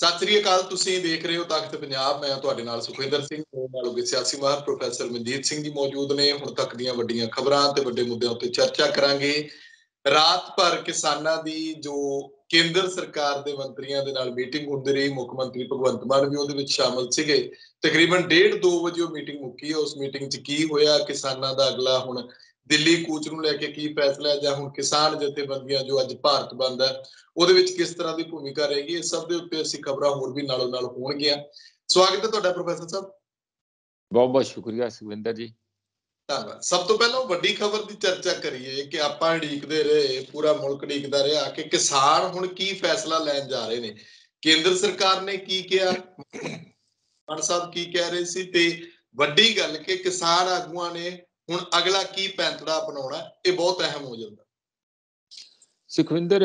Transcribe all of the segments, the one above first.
ਸਤਿ ਸ੍ਰੀ ਅਕਾਲ ਤੁਸੀਂ ਦੇਖ ਰਹੇ ਹੋ ਤਖਤ ਪੰਜਾਬ ਮੈਂ ਤੁਹਾਡੇ ਨਾਲ ਸੁਖਿੰਦਰ ਸਿੰਘ ਮੇਰੇ ਨਾਲ ਹੋਗੇ ਸਿਆਸੀ ਮਾਹਰ ਪ੍ਰੋਫੈਸਰ ਮਨਜੀਤ ਸਿੰਘ ਜੀ ਮੌਜੂਦ ਨੇ ਹੁਣ ਤੱਕ ਦੀਆਂ ਵੱਡੀਆਂ ਖਬਰਾਂ ਤੇ ਵੱਡੇ ਮੁੱਦਿਆਂ ਉੱਤੇ ਚਰਚਾ ਕਰਾਂਗੇ ਰਾਤ ਭਰ ਕਿਸਾਨਾਂ ਦੀ ਜੋ ਕੇਂਦਰ ਸਰਕਾਰ ਦੇ ਮੰਤਰੀਆਂ ਦੇ ਨਾਲ ਮੀਟਿੰਗ ਹੁੰਦੀ ਰਹੀ ਮੁੱਖ ਮੰਤਰੀ ਭਗਵੰਤ ਮਾਨ ਵੀ ਉਹਦੇ ਵਿੱਚ ਸ਼ਾਮਲ ਸੀਗੇ ਤਕਰੀਬਨ 15 2 ਵਜੇ ਉਹ ਮੀਟਿੰਗ ਮੁੱਕੀ ਉਸ ਮੀਟਿੰਗ 'ਚ ਕੀ ਹੋਇਆ ਕਿਸਾਨਾਂ ਦਾ ਅਗਲਾ ਹੁਣ ਦਿੱਲੀ ਕੂਚ ਨੂੰ ਲੈ ਕੇ ਕੀ ਫੈਸਲਾ ਹੈ ਜਾਂ ਹੁਣ ਕਿਸਾਨ ਜਥੇਬੰਦੀਆਂ ਜੋ ਅੱਜ ਭਾਰਤ ਬੰਦ ਹੈ ਉਹਦੇ ਵਿੱਚ ਕਿਸ ਤਰ੍ਹਾਂ ਦੀ ਭੂਮਿਕਾ ਰਹੇਗੀ ਇਹ ਸਭ ਦੇ ਉੱਤੇ ਅਸੀਂ ਖਬਰਾਂ ਹੋਰ ਵੀ ਨਾਲੋਂ ਨਾਲ ਹੋਣਗੀਆਂ ਸਵਾਗਤ ਹੈ ਤੁਹਾਡਾ ਪ੍ਰੋਫੈਸਰ ਸਾਹਿਬ ਬਹੁਤ ਬਹੁਤ ਸ਼ੁਕਰੀਆ ਸੁਵਿੰਦਰ ਜੀ ਧੰਨਵਾਦ ਸਭ ਤੋਂ ਪਹਿਲਾਂ ਵੱਡੀ ਖਬਰ ਦੀ ਚਰਚਾ ਕਰੀਏ ਕਿ ਆਪਾਂ ਢੀਕਦੇ ਰਹੇ ਪੂਰਾ ਮੁਲਕ ਢੀਕਦਾ ਰਿਹਾ ਕਿ ਕਿਸਾਨ ਹੁਣ ਕੀ ਫੈਸਲਾ ਲੈਣ ਜਾ ਰਹੇ ਨੇ ਕੇਂਦਰ ਸਰਕਾਰ ਨੇ ਕੀ ਕਿਹਾ ਪਰ ਸਾਹਿਬ ਕੀ ਕਹਿ ਰਹੇ ਸੀ ਤੇ ਵੱਡੀ ਗੱਲ ਕਿ ਕਿਸਾਨ ਆਗੂਆਂ ਨੇ ਹੁਣ ਅਗਲਾ ਕੀ ਪੈਂਤੜਾ ਅਪਣਾਉਣਾ ਇਹ ਬਹੁਤ ਅਹਿਮ ਹੋ ਜਾਂਦਾ ਸੁਖਵਿੰਦਰ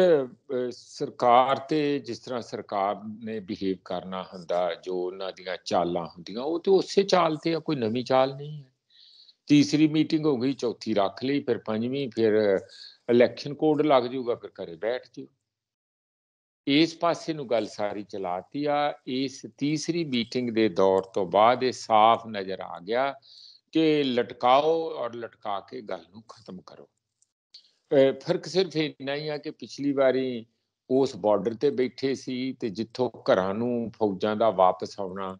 ਸਰਕਾਰ ਤੇ ਜਿਸ ਤਰ੍ਹਾਂ ਸਰਕਾਰ ਨੇ ਬਿਹੇਵ ਕਰਨਾ ਹੁੰਦਾ ਜੋ ਉਹਨਾਂ ਦੀਆਂ ਚਾਲਾਂ ਹੁੰਦੀਆਂ ਉਹ ਤੇ ਉਸੇ ਚਾਲ ਤੇ ਆ ਕੋਈ ਨਵੀਂ ਚਾਲ ਨਹੀਂ ਹੈ ਤੀਸਰੀ ਮੀਟਿੰਗ ਹੋ ਗਈ ਚੌਥੀ ਰੱਖ ਲਈ ਫਿਰ ਪੰਜਵੀਂ ਫਿਰ ਇਲੈਕਸ਼ਨ ਕੋਡ ਲੱਗ ਜਾਊਗਾ ਫਿਰ ਘਰੇ ਬੈਠ ਜਾਓ ਇਸ ਪਾਸੇ ਨੂੰ ਗੱਲ ਸਾਰੀ ਚਲਾਤੀ ਆ ਇਸ ਤੀਸਰੀ ਮੀਟਿੰਗ ਦੇ ਦੌਰ ਤੋਂ ਬਾਅਦ ਇਹ ਸਾਫ਼ ਨਜ਼ਰ ਆ ਗਿਆ ਕਿ ਲਟਕਾਓ ਔਰ ਲਟਕਾ ਕੇ ਗੱਲ ਨੂੰ ਖਤਮ ਕਰੋ ਫਰਕ ਸਿਰਫ ਇੰਨਾ ਹੀ ਆ ਕਿ ਪਿਛਲੀ ਵਾਰੀ ਉਸ ਬਾਰਡਰ ਤੇ ਬੈਠੇ ਸੀ ਤੇ ਜਿੱਥੋਂ ਘਰਾਂ ਨੂੰ ਫੌਜਾਂ ਦਾ ਵਾਪਸ ਆਉਣਾ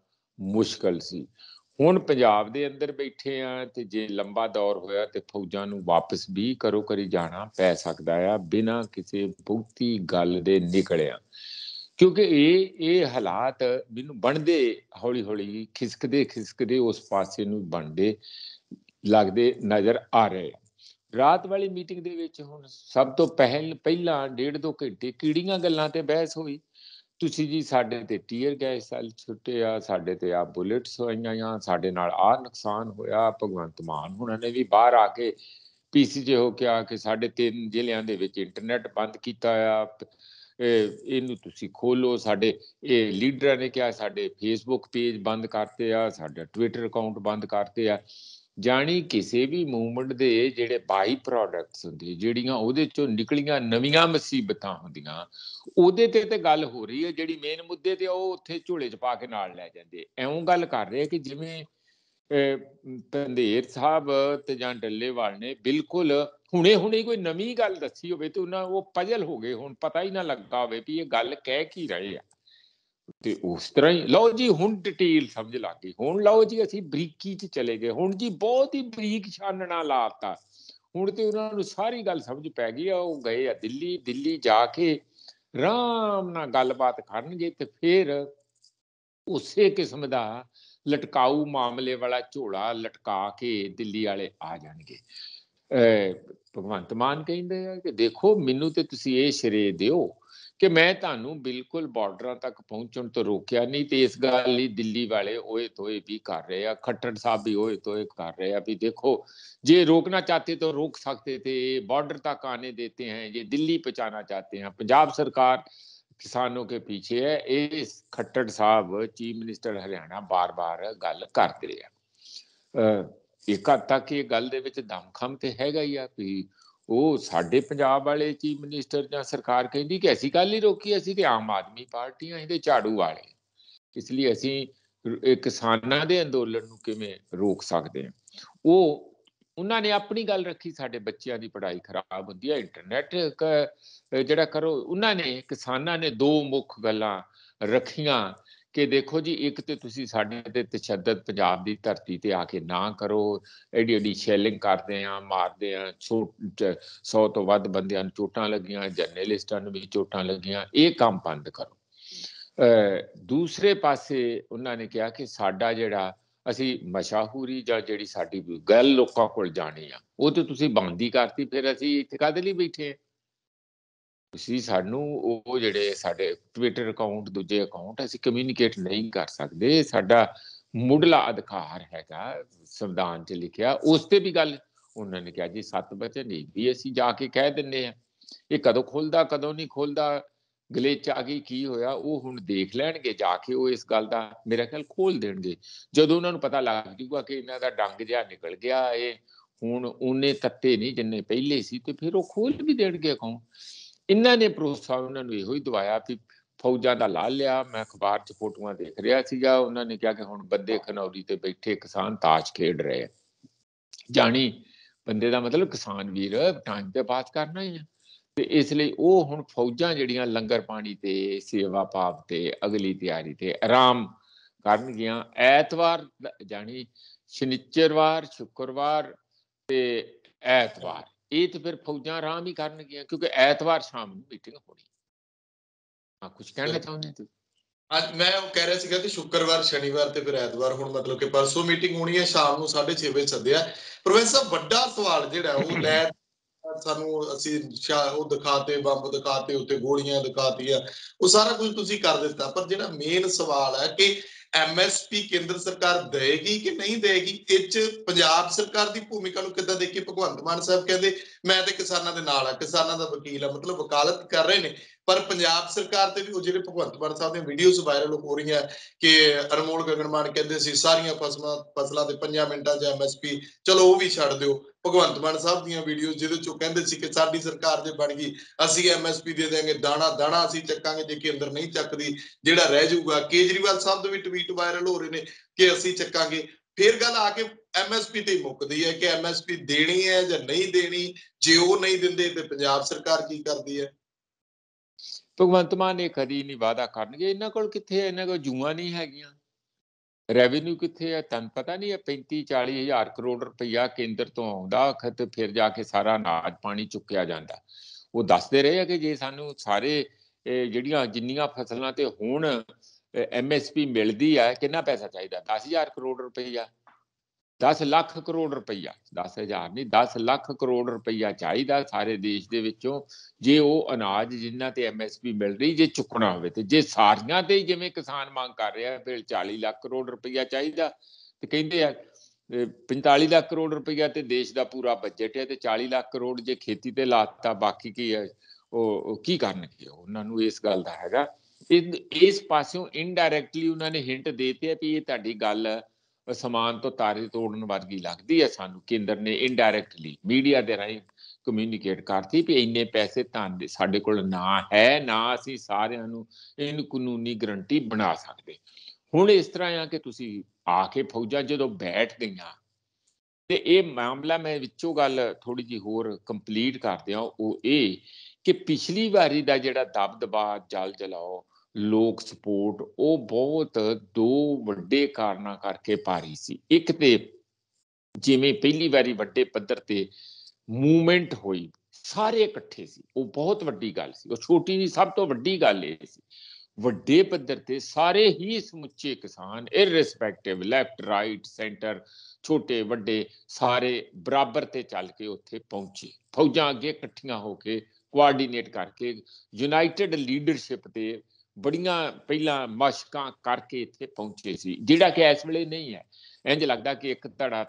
ਮੁਸ਼ਕਲ ਸੀ ਹੁਣ ਪੰਜਾਬ ਦੇ ਅੰਦਰ ਬੈਠੇ ਆ ਤੇ ਜੇ ਲੰਬਾ ਦੌਰ ਹੋਇਆ ਤੇ ਫੌਜਾਂ ਨੂੰ ਵਾਪਸ ਵੀ ਕਰੋ ਕਰੀ ਜਾਣਾ ਪੈ ਸਕਦਾ ਆ ਬਿਨਾਂ ਕਿਸੇ ਬਹੁਤੀ ਗੱਲ ਦੇ ਨਿਕਲਿਆ ਕਿਉਂਕਿ ਇਹ ਇਹ ਹਾਲਾਤ ਮੈਨੂੰ ਬਣਦੇ ਹੌਲੀ ਹੌਲੀ ਖਿਸਕਦੇ ਖਿਸਕਦੇ ਉਸ ਪਾਸੇ ਨੂੰ ਬਣਦੇ ਲੱਗਦੇ ਨਜ਼ਰ ਆ ਰਹੇ ਰਾਤ ਵਾਲੀ ਮੀਟਿੰਗ ਦੇ ਵਿੱਚ ਹੁਣ ਸਭ ਤੋਂ ਪਹਿਲ ਪਹਿਲਾਂ ਡੇਢ ਦੋ ਘੰਟੇ ਕਿਹੜੀਆਂ ਗੱਲਾਂ ਤੇ ਬਹਿਸ ਹੋਈ ਤੁਸੀਂ ਜੀ ਸਾਡੇ ਤੇ ਟੀਅਰ ਗੈਸ ਸਾਲ ਛੁੱਟੇ ਆ ਸਾਡੇ ਤੇ ਆ ਬੁਲੇਟਸ ਹੋਈਆਂ ਆ ਸਾਡੇ ਨਾਲ ਆ ਨੁਕਸਾਨ ਹੋਇਆ ਭਗਵੰਤ ਮਾਨ ਉਹਨਾਂ ਨੇ ਵੀ ਬਾਹਰ ਆ ਕੇ ਪੀਸੀ ਜੇ ਹੋ ਕੇ ਆ ਕੇ ਸਾਡੇ ਤਿੰਨ ਜ਼ਿਲ੍ਹਿਆਂ ਦੇ ਵਿੱਚ ਇੰਟਰਨੈਟ ਬੰਦ ਕੀਤਾ ਆ ਇਹਨੂੰ ਤੁਸੀਂ ਖੋਲੋ ਸਾਡੇ ਇਹ ਲੀਡਰਾਂ ਨੇ ਕਿਹਾ ਸਾਡੇ ਫੇਸਬੁੱਕ ਪੇਜ ਬੰਦ ਕਰਤੇ ਆ ਸਾਡਾ ਟਵਿੱਟਰ ਅਕਾਊਂਟ ਬੰਦ ਕਰਤੇ ਆ ਜਾਣੀ ਕਿਸੇ ਵੀ ਮੂਵਮੈਂਟ ਦੇ ਜਿਹੜੇ ਬਾਈ ਪ੍ਰੋਡਕਟਸ ਹੁੰਦੇ ਜਿਹੜੀਆਂ ਉਹਦੇ ਚੋਂ ਨਿਕਲੀਆਂ ਨਵੀਆਂ ਮੁਸੀਬਤਾਂ ਹੁੰਦੀਆਂ ਉਹਦੇ ਤੇ ਤੇ ਗੱਲ ਹੋ ਰਹੀ ਹੈ ਜਿਹੜੀ ਮੇਨ ਮੁੱਦੇ ਤੇ ਉਹ ਉੱਥੇ ਝੋਲੇ 'ਚ ਪਾ ਕੇ ਨਾਲ ਲੈ ਜਾਂਦੇ ਐਉਂ ਗੱਲ ਕਰ ਰਹੇ ਕਿ ਜਿਵੇਂ ਪੰਦੇਰ ਸਾਹਿਬ ਤੇ ਜਾਂ ਡੱਲੇ ਵਾਲ ਨੇ ਬਿਲਕੁਲ ਹੁਣੇ ਹੁਣੇ ਕੋਈ ਨਵੀਂ ਗੱਲ ਦੱਸੀ ਹੋਵੇ ਤੇ ਉਹਨਾਂ ਉਹ ਪਜਲ ਹੋ ਗਏ ਹੁਣ ਪਤਾ ਹੀ ਨਾ ਲੱਗਾ ਹੋਵੇ ਵੀ ਇਹ ਗੱਲ ਕਹਿ ਕੀ ਰਹੇ ਆ ਤੇ ਉਸ ਤਰ੍ਹਾਂ ਹੀ ਲਓ ਜੀ ਹੁਣ ਡਿਟੇਲ ਸਮਝ ਲਾ ਗਈ ਹੁਣ ਲਓ ਜੀ ਅਸੀਂ ਬਰੀਕੀ 'ਚ ਚਲੇ ਗਏ ਹੁਣ ਜੀ ਬਹੁਤ ਹੀ ਬਰੀਕ ਛਾਨਣਾ ਲਾਤਾ ਹੁਣ ਤੇ ਉਹਨਾਂ ਨੂੰ ਸਾਰੀ ਗੱਲ ਸਮਝ ਪੈ ਗਈ ਆ ਉਹ ਗਏ ਆ ਦਿੱਲੀ ਦਿੱਲੀ ਜਾ ਕੇ ਰਾਮ ਨਾਲ ਗੱਲਬਾਤ ਕਰਨਗੇ ਤੇ ਫਿਰ ਉਸੇ ਕਿਸਮ ਦਾ ਲਟਕਾਊ ਮਾਮਲੇ ਵਾਲਾ ਝੋਲਾ ਲਟਕਾ ਕੇ ਦਿੱਲੀ ਵਾਲੇ ਆ ਜਾਣਗੇ ਭਗਵੰਤ ਮਾਨ ਕਹਿੰਦੇ ਆ ਕਿ ਦੇਖੋ ਮੈਨੂੰ ਤੇ ਤੁਸੀਂ ਇਹ ਸ਼ਰੇ ਦਿਓ ਕਿ ਮੈਂ ਤੁਹਾਨੂੰ ਬਿਲਕੁਲ ਬਾਰਡਰਾਂ ਤੱਕ ਪਹੁੰਚਣ ਤੋਂ ਰੋਕਿਆ ਨਹੀਂ ਤੇ ਇਸ ਗੱਲ ਲਈ ਦਿੱਲੀ ਵਾਲੇ ਓਏ ਤੋਏ ਵੀ ਕਰ ਰਹੇ ਆ ਖੱਟੜ ਸਾਹਿਬ ਵੀ ਓਏ ਤੋਏ ਕਰ ਰਹੇ ਆ ਵੀ ਦੇਖੋ ਜੇ ਰੋਕਣਾ ਚਾਹਤੇ ਤਾਂ ਰੋਕ ਸਕਦੇ ਤੇ ਬਾਰਡਰ ਤੱਕ ਆਨੇ ਦਿੱਤੇ ਹੈ ਜੇ ਦਿੱਲੀ ਪਹੁੰਚਾਣਾ ਚਾਹਤੇ ਆ ਪੰਜਾਬ ਸਰਕਾਰ किसानों ਕੇ ਪਿੱਛੇ ਹੈ ਇਸ ਖੱਟੜ ਸਾਹਿਬ ਚੀਫ ਮਿਨਿਸਟਰ ਹਰਿਆਣਾ ਬਾਰ-ਬਾਰ ਗੱਲ ਕਰਦੇ ਆ ਇੱਕ ਹੱਦ ਤੱਕ ਇਹ ਗੱਲ ਦੇ ਵਿੱਚ ਦਮਖਮ ਤੇ ਹੈਗਾ ਹੀ ਆ ਵੀ ਉਹ ਸਾਡੇ ਪੰਜਾਬ ਵਾਲੇ ਚੀਫ ਮਿਨਿਸਟਰ ਜਾਂ ਸਰਕਾਰ ਕਹਿੰਦੀ ਕਿ ਐਸੀ ਗੱਲ ਹੀ ਰੋਕੀ ਅਸੀਂ ਤੇ ਆਮ ਆਦਮੀ ਪਾਰਟੀ ਆ ਇਹਦੇ ਝਾੜੂ ਵਾਲੇ ਇਸ ਲਈ ਅਸੀਂ ਕਿਸਾਨਾਂ ਦੇ ਅੰਦੋਲਨ ਨੂੰ ਕਿਵੇਂ ਰੋਕ ਸਕਦੇ ਹਾਂ ਉਹ ਉਹਨਾਂ ਨੇ ਆਪਣੀ ਗੱਲ ਰੱਖੀ ਸਾਡੇ ਬੱਚਿਆਂ ਦੀ ਪੜ੍ਹਾਈ ਖਰਾਬ ਹੁੰਦੀ ਹੈ ਇੰਟਰਨੈਟ ਜਿਹੜਾ ਕਰੋ ਉਹਨਾਂ ਨੇ ਕਿਸਾਨਾਂ ਨੇ ਦੋ ਮੁੱਖ ਗੱਲਾਂ ਰੱਖੀਆਂ ਕਿ ਦੇਖੋ ਜੀ ਇੱਕ ਤੇ ਤੁਸੀਂ ਸਾਡੇ ਤੇ ਤਸ਼ੱਦਦ ਪੰਜਾਬ ਦੀ ਧਰਤੀ ਤੇ ਆ ਕੇ ਨਾ ਕਰੋ ਐਡੀ ਐਡੀ ਸ਼ੈਲਿੰਗ ਕਰਦੇ ਆ ਮਾਰਦੇ ਆ 100 ਤੋਂ ਵੱਧ ਬੰਦਿਆਂ ਨੂੰ ਚੋਟਾਂ ਲੱਗੀਆਂ ਜਰਨਲਿਸਟਾਂ ਨੂੰ ਵੀ ਚੋਟਾਂ ਲੱਗੀਆਂ ਇਹ ਕੰਮ ਬੰਦ ਕਰੋ ਦੂਸਰੇ ਪਾਸੇ ਉਹਨਾਂ ਨੇ ਕਿਹਾ ਕਿ ਸਾਡਾ ਜਿਹੜਾ ਅਸੀਂ ਮਸ਼ਾਹੂਰੀ ਜਾਂ ਜਿਹੜੀ ਸਾਡੀ ਗੱਲ ਲੋਕਾਂ ਕੋਲ ਜਾਣੀ ਆ ਉਹ ਤੇ ਤੁਸੀਂ ਬੰਦੀ ਕਰਤੀ ਫਿਰ ਅਸੀਂ ਇੱਥੇ ਕਾਦੇ ਲਈ ਬੈਠੇ ਤੁਸੀਂ ਸਾਨੂੰ ਉਹ ਜਿਹੜੇ ਸਾਡੇ ਟਵਿੱਟਰ ਅਕਾਊਂਟ ਦੂਜੇ ਅਕਾਊਂਟ ਅਸੀਂ ਕਮਿਊਨੀਕੇਟ ਨਹੀਂ ਕਰ ਸਕਦੇ ਸਾਡਾ ਮੁੱਢਲਾ ਅਧਿਕਾਰ ਹੈਗਾ ਸੰਵਿਧਾਨ 'ਚ ਲਿਖਿਆ ਉਸ ਤੇ ਵੀ ਗੱਲ ਉਹਨਾਂ ਨੇ ਕਿਹਾ ਜੀ ਸੱਤ ਬਚੇ ਨਹੀਂ ਵੀ ਅਸੀਂ ਜਾ ਕੇ ਕਹਿ ਦਿੰਨੇ ਆ ਇਹ ਕਦੋਂ ਖੁੱਲਦਾ ਕਦੋਂ ਨਹੀਂ ਖੁੱਲਦਾ ਗਲੇਚ ਆ ਗਈ ਕੀ ਹੋਇਆ ਉਹ ਹੁਣ ਦੇਖ ਲੈਣਗੇ ਜਾ ਕੇ ਉਹ ਇਸ ਗੱਲ ਦਾ ਮੇਰਾ ਖਿਆਲ ਖੋਲ ਦੇਣਗੇ ਜਦੋਂ ਉਹਨਾਂ ਨੂੰ ਪਤਾ ਲੱਗ ਜੂਗਾ ਕਿ ਇਹਨਾਂ ਦਾ ਡੰਗ ਜਿਹਾ ਨਿਕਲ ਗਿਆ ਇਹ ਹੁਣ ਉਹਨੇ ਤੱਤੇ ਨਹੀਂ ਜਿੰਨੇ ਪਹਿਲੇ ਸੀ ਤੇ ਫਿਰ ਉਹ ਖੋਲ ਵੀ ਦੇਣਗੇ ਕੌਣ ਇਹਨਾਂ ਨੇ ਭਰੋਸਾ ਉਹਨਾਂ ਨੂੰ ਇਹੋ ਹੀ ਦਵਾਇਆ ਕਿ ਫੌਜਾਂ ਦਾ ਲਾਲ ਲਿਆ ਮੈਂ ਅਖਬਾਰ 'ਚ ਫੋਟੋਆਂ ਦੇਖ ਰਿਹਾ ਸੀਗਾ ਉਹਨਾਂ ਨੇ ਕਿਹਾ ਕਿ ਹੁਣ ਬੰਦੇ ਖਨੌਰੀ ਤੇ ਬੈਠੇ ਕਿਸਾਨ ਤਾਸ਼ ਖੇਡ ਰਹੇ ਆ ਜਾਣੀ ਬੰਦੇ ਦਾ ਮਤਲਬ ਕਿਸਾਨ ਵੀਰ ਟਾਈਮ ਤੇ ਬਾਤ ਕਰਨਾ ਹੀ ਆ ਤੇ ਇਸ ਲਈ ਉਹ ਹੁਣ ਫੌਜਾਂ ਜਿਹੜੀਆਂ ਲੰਗਰ ਪਾਣੀ ਤੇ ਸੇਵਾ ਭਾਵ ਤੇ ਅਗਲੀ ਤਿਆਰੀ ਤੇ ਆਰਾਮ ਕਰਨਗੀਆਂ ਐਤਵਾਰ ਜਾਨੀ ਸ਼ਨੀਚਰਵਾਰ ਸ਼ੁੱਕਰਵਾਰ ਤੇ ਐਤਵਾਰ ਇਹ ਤੇ ਫਿਰ ਫੌਜਾਂ ਆਰਾਮ ਹੀ ਕਰਨਗੀਆਂ ਕਿਉਂਕਿ ਐਤਵਾਰ ਸ਼ਾਮ ਨੂੰ ਮੀਟਿੰਗ ਹੋਣੀ ਆ ਕੁਝ ਕਹਿਣਾ ਚਾਹੁੰਦੇ ਤੁਸੀਂ ਅੱਜ ਮੈਂ ਉਹ ਕਹਿ ਰਿਹਾ ਸੀਗਾ ਕਿ ਸ਼ੁੱਕਰਵਾਰ ਸ਼ਨੀਵਾਰ ਤੇ ਫਿਰ ਐਤਵਾਰ ਹੁਣ ਮਤਲਬ ਕਿ ਪਰਸੋਂ ਮੀਟਿੰਗ ਹੋਣੀ ਹੈ ਸ਼ਾਮ ਨੂੰ 6:30 ਵਜੇ ਸੱਦਿਆ ਪ੍ਰੋਫੈਸਰ ਵੱਡਾ ਸਵਾਲ ਜਿਹੜਾ ਉਹ ਲੈ ਸਾਨੂੰ ਅਸੀਂ ਉਹ ਦਿਖਾਤੇ ਬੰਬ ਦਿਖਾਤੇ ਉੱਤੇ ਗੋਲੀਆਂ ਦਿਖਾਤੀਆਂ ਉਹ ਸਾਰਾ ਕੁਝ ਤੁਸੀਂ ਕਰ ਦਿੱਤਾ ਪਰ ਜਿਹੜਾ ਮੇਨ ਸਵਾਲ ਹੈ ਕਿ ਐਮਐਸਪੀ ਕੇਂਦਰ ਸਰਕਾਰ ਦੇਗੀ ਕਿ ਨਹੀਂ ਦੇਗੀ ਇਹ ਚ ਪੰਜਾਬ ਸਰਕਾਰ ਦੀ ਭੂਮਿਕਾ ਨੂੰ ਕਿੱਦਾਂ ਦੇਖੀ ਭਗਵੰਤ ਮਾਨ ਸਾਹਿਬ ਕਹਿੰਦੇ ਮੈਂ ਤੇ ਕਿਸਾਨਾਂ ਦੇ ਨਾਲ ਆ ਕਿਸਾਨਾਂ ਦਾ ਵਕੀਲ ਆ ਮਤਲਬ ਵਕਾਲਤ ਕਰ ਰਹੇ ਨੇ ਪਰ ਪੰਜਾਬ ਸਰਕਾਰ ਤੇ ਵੀ ਉਹ ਜਿਹੜੇ ਭਗਵੰਤ ਮਾਨ ਸਾਹਿਬ ਦੇ ਵੀਡੀਓਜ਼ ਵਾਇਰਲ ਹੋ ਰਹੀਆਂ ਕਿ ਅਰਮੋਲ ਗਗਨਮਾਨ ਕਹਿੰਦੇ ਸੀ ਸਾਰੀਆਂ ਫਸਲਾਂ ਫਸਲਾਂ ਤੇ 5 ਮਿੰਟਾਂ 'ਚ ਐਮਐਸਪੀ ਚਲੋ ਉਹ ਵੀ ਛੱਡ ਦਿਓ ਭਗਵੰਤ ਮਾਨ ਸਾਹਿਬ ਦੀਆਂ ਵੀਡੀਓ ਜਿਹਦੇ ਚੋਂ ਕਹਿੰਦੇ ਸੀ ਕਿ ਸਾਡੀ ਸਰਕਾਰ ਜੇ ਬਣ ਗਈ ਅਸੀਂ ਐਮਐਸਪੀ ਦੇ ਦੇਾਂਗੇ ਦਾਣਾ ਦਾਣਾ ਅਸੀਂ ਚੱਕਾਂਗੇ ਜੇ ਕੇਂਦਰ ਨਹੀਂ ਚੱਕਦੀ ਜਿਹੜਾ ਰਹਿ ਜਾਊਗਾ ਕੇਜਰੀਵਾਲ ਸਾਹਿਬ ਦੇ ਵੀ ਟਵੀਟ ਵਾਇਰਲ ਹੋ ਰਹੇ ਨੇ ਕਿ ਅਸੀਂ ਚੱਕਾਂਗੇ ਫਿਰ ਗੱਲ ਆ ਕੇ ਐਮਐਸਪੀ ਤੇ ਮੁੱਕਦੀ ਹੈ ਕਿ ਐਮਐਸਪੀ ਦੇਣੀ ਹੈ ਜਾਂ ਨਹੀਂ ਦੇਣੀ ਜੇ ਉਹ ਨਹੀਂ ਦਿੰਦੇ ਤੇ ਪੰਜਾਬ ਸਰਕਾਰ ਕੀ ਕਰਦੀ ਹੈ ਭਗਵੰਤ ਮਾਨ ਇਹ ਕਦੀ ਨਹੀਂ ਵਾਅਦਾ ਕਰਨਗੇ ਇਹਨਾਂ ਕੋਲ ਕਿੱਥੇ ਇਹਨਾਂ ਕੋਲ ਜੂਆਂ ਨਹੀਂ ਹੈਗੀਆਂ ਰੈਵਨਿਊ ਕਿੱਥੇ ਹੈ ਤਾਂ ਪਤਾ ਨਹੀਂ ਹੈ 35 40 ਹਜ਼ਾਰ ਕਰੋੜ ਰੁਪਇਆ ਕੇਂਦਰ ਤੋਂ ਆਉਂਦਾ ਅਖਤ ਫਿਰ ਜਾ ਕੇ ਸਾਰਾ ਨਾਜ ਪਾਣੀ ਚੁੱਕਿਆ ਜਾਂਦਾ ਉਹ ਦੱਸਦੇ ਰਹੇ ਆ ਕਿ ਜੇ ਸਾਨੂੰ ਸਾਰੇ ਜਿਹੜੀਆਂ ਜਿੰਨੀਆਂ ਫਸਲਾਂ ਤੇ ਹੁਣ ਐਮਐਸਪੀ ਮਿਲਦੀ ਆ ਕਿੰਨਾ ਪੈਸਾ ਚਾਹੀਦਾ 10000 ਕਰੋੜ ਰੁਪਇਆ 10 ਲੱਖ ਕਰੋੜ ਰੁਪਈਆ 10000 ਨਹੀਂ 10 ਲੱਖ ਕਰੋੜ ਰੁਪਈਆ ਚਾਹੀਦਾ ਸਾਰੇ ਦੇਸ਼ ਦੇ ਵਿੱਚੋਂ ਜੇ ਉਹ ਅਨਾਜ ਜਿੰਨਾ ਤੇ ਐਮਐਸਪੀ ਮਿਲ ਰਹੀ ਜੇ ਚੁੱਕਣਾ ਹੋਵੇ ਤੇ ਜੇ ਸਾਰੀਆਂ ਤੇ ਜਿਵੇਂ ਕਿਸਾਨ ਮੰਗ ਕਰ ਰਿਹਾ ਫਿਰ 40 ਲੱਖ ਕਰੋੜ ਰੁਪਈਆ ਚਾਹੀਦਾ ਤੇ ਕਹਿੰਦੇ ਆ 45 ਲੱਖ ਕਰੋੜ ਰੁਪਈਆ ਤੇ ਦੇਸ਼ ਦਾ ਪੂਰਾ ਬਜਟ ਹੈ ਤੇ 40 ਲੱਖ ਕਰੋੜ ਜੇ ਖੇਤੀ ਤੇ ਲਾਤਾ ਬਾਕੀ ਕੀ ਹੈ ਉਹ ਕੀ ਕਰਨਗੇ ਉਹਨਾਂ ਨੂੰ ਇਸ ਗੱਲ ਦਾ ਹੈਗਾ ਇਸ ਪਾਸਿਓਂ ਇਨਡਾਇਰੈਕਟਲੀ ਉਹਨਾਂ ਨੇ ਹਿੰਟ ਦੇਤੇ ਆ ਵੀ ਇਹ ਤੁਹਾਡੀ ਗੱਲ ਅਸਮਾਨ ਤੋਂ ਤਾਰੇ ਤੋੜਨ ਵਰਗੀ ਲੱਗਦੀ ਹੈ ਸਾਨੂੰ ਕੇਂਦਰ ਨੇ ਇਨਡਾਇਰੈਕਟਲੀ ਮੀਡੀਆ ਦੇ ਰਾਹੀਂ ਕਮਿਊਨੀਕੇਟ ਕਰਤੀ ਵੀ ਇੰਨੇ ਪੈਸੇ ਤਾਂ ਸਾਡੇ ਕੋਲ ਨਾ ਹੈ ਨਾ ਅਸੀਂ ਸਾਰਿਆਂ ਨੂੰ ਇਹਨੂੰ ਕਾਨੂੰਨੀ ਗਰੰਟੀ ਬਣਾ ਸਕਦੇ ਹੁਣ ਇਸ ਤਰ੍ਹਾਂ ਆ ਕਿ ਤੁਸੀਂ ਆ ਕੇ ਫੌਜਾਂ ਜਦੋਂ ਬੈਠ ਗਈਆਂ ਤੇ ਇਹ ਮਾਮਲਾ ਮੈਂ ਵਿੱਚੋਂ ਗੱਲ ਥੋੜੀ ਜੀ ਹੋਰ ਕੰਪਲੀਟ ਕਰਦੇ ਆ ਉਹ ਇਹ ਕਿ ਪਿਛਲੀ ਵਾਰੀ ਦਾ ਜਿਹੜਾ ਦਬਦਬਾ ਜਲ ਜਲਾਓ ਲੋਕ ਸਪੋਰਟ ਉਹ ਬਹੁਤ ਦੋ ਵੱਡੇ ਕਾਰਨਾਂ ਕਰਕੇ ਪਾਰੀ ਸੀ ਇੱਕ ਤੇ ਜਿਵੇਂ ਪਹਿਲੀ ਵਾਰੀ ਵੱਡੇ ਪੱਧਰ ਤੇ ਮੂਵਮੈਂਟ ਹੋਈ ਸਾਰੇ ਇਕੱਠੇ ਸੀ ਉਹ ਬਹੁਤ ਵੱਡੀ ਗੱਲ ਸੀ ਉਹ ਛੋਟੀ ਨਹੀਂ ਸਭ ਤੋਂ ਵੱਡੀ ਗੱਲ ਇਹ ਸੀ ਵੱਡੇ ਪੱਧਰ ਤੇ ਸਾਰੇ ਹੀ ਸਮੁੱਚੇ ਕਿਸਾਨ ਇਰਰੈਸਪੈਕਟਿਵ ਲੈਫਟ ਰਾਈਟ ਸੈਂਟਰ ਛੋਟੇ ਵੱਡੇ ਸਾਰੇ ਬਰਾਬਰ ਤੇ ਚੱਲ ਕੇ ਉੱਥੇ ਪਹੁੰਚੇ ਫੌਜਾਂ ਅੱਗੇ ਇਕੱਠੀਆਂ ਹੋ ਕੇ ਕੋਆਰਡੀਨੇਟ ਕਰਕੇ ਯੂਨਾਈਟਿਡ ਲੀਡਰਸ਼ਿਪ ਤੇ ਬੜੀਆਂ ਪਹਿਲਾਂ ਮਸ਼ਕਾਂ ਕਰਕੇ ਇੱਥੇ ਪਹੁੰਚੇ ਸੀ ਜਿਹੜਾ ਕਿ ਇਸ ਵੇਲੇ ਨਹੀਂ ਹੈ ਇੰਜ ਲੱਗਦਾ ਕਿ ਇੱਕ ਧੜਾ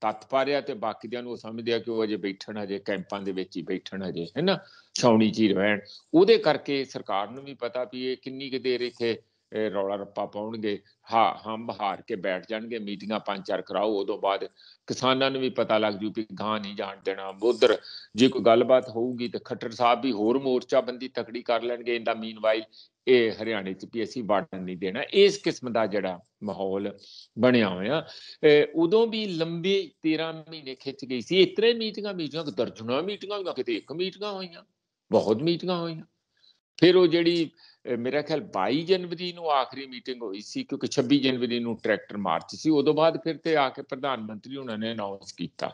ਤੱਤ ਪਾ ਰਿਹਾ ਤੇ ਬਾਕੀ ਦਿਆਂ ਨੂੰ ਸਮਝਦੇ ਆ ਕਿ ਉਹ ਅਜੇ ਬੈਠਣ ਅਜੇ ਕੈਂਪਾਂ ਦੇ ਵਿੱਚ ਹੀ ਬੈਠਣ ਅਜੇ ਹੈਨਾ ਛਾਉਣੀ ਜੀ ਰਹਿਣ ਉਹਦੇ ਕਰਕੇ ਸਰਕਾਰ ਨੂੰ ਵੀ ਪਤਾ ਵੀ ਇਹ ਕਿੰਨੀ ਕਿ ਦੇਰ ਇੱਥੇ ਇਹ ਰੌਲਾ ਰੱਪਾ ਪਾਉਣਗੇ ਹਾਂ ਹਮ ਹਾਰ ਕੇ ਬੈਠ ਜਾਣਗੇ ਮੀਟਿੰਗਾਂ ਪੰਜ ਚਾਰ ਕਰਾਓ ਉਦੋਂ ਬਾਅਦ ਕਿਸਾਨਾਂ ਨੂੰ ਵੀ ਪਤਾ ਲੱਗ ਜੂ ਕਿ ਗਾਂ ਨਹੀਂ ਜਾਣ ਦੇਣਾ ਉਧਰ ਜੇ ਕੋਈ ਗੱਲਬਾਤ ਹੋਊਗੀ ਤੇ ਖੱਟਰ ਸਾਹਿਬ ਵੀ ਹੋਰ ਮੋਰਚਾ ਬੰਦੀ ਤਕੜੀ ਕਰ ਲੈਣਗੇ ਇਹਦਾ ਮੀਨਵਾਈਲ ਇਹ ਹਰਿਆਣੇ ਚ ਵੀ ਅਸੀਂ ਵੜਨ ਨਹੀਂ ਦੇਣਾ ਇਸ ਕਿਸਮ ਦਾ ਜਿਹੜਾ ਮਾਹੌਲ ਬਣਿਆ ਹੋਇਆ ਉਦੋਂ ਵੀ ਲੰਬੀ 13 ਮਹੀਨੇ ਖਿੱਚ ਗਈ ਸੀ ਇਤਰੇ ਮੀਟਿੰਗਾਂ ਮੀਟਿੰਗਾਂ ਦਰਜਨਾਂ ਮੀਟਿੰਗਾਂ ਕਿਤੇ ਇੱਕ ਮੀਟਿੰਗਾਂ ਹੋਈਆਂ ਬਹੁਤ ਮੀਟਿੰਗਾਂ ਹੋਈਆਂ ਫਿਰ ਉਹ ਜਿਹੜੀ ਮੇਰਾ ਖਿਆਲ 22 ਜਨਵਰੀ ਨੂੰ ਆਖਰੀ ਮੀਟਿੰਗ ਹੋਈ ਸੀ ਕਿਉਂਕਿ 26 ਜਨਵਰੀ ਨੂੰ ਟਰੈਕਟਰ ਮਾਰਚ ਸੀ ਉਦੋਂ ਬਾਅਦ ਫਿਰ ਤੇ ਆ ਕੇ ਪ੍ਰਧਾਨ ਮੰਤਰੀ ਉਹਨਾਂ ਨੇ ਅਨਾਉਂਸ ਕੀਤਾ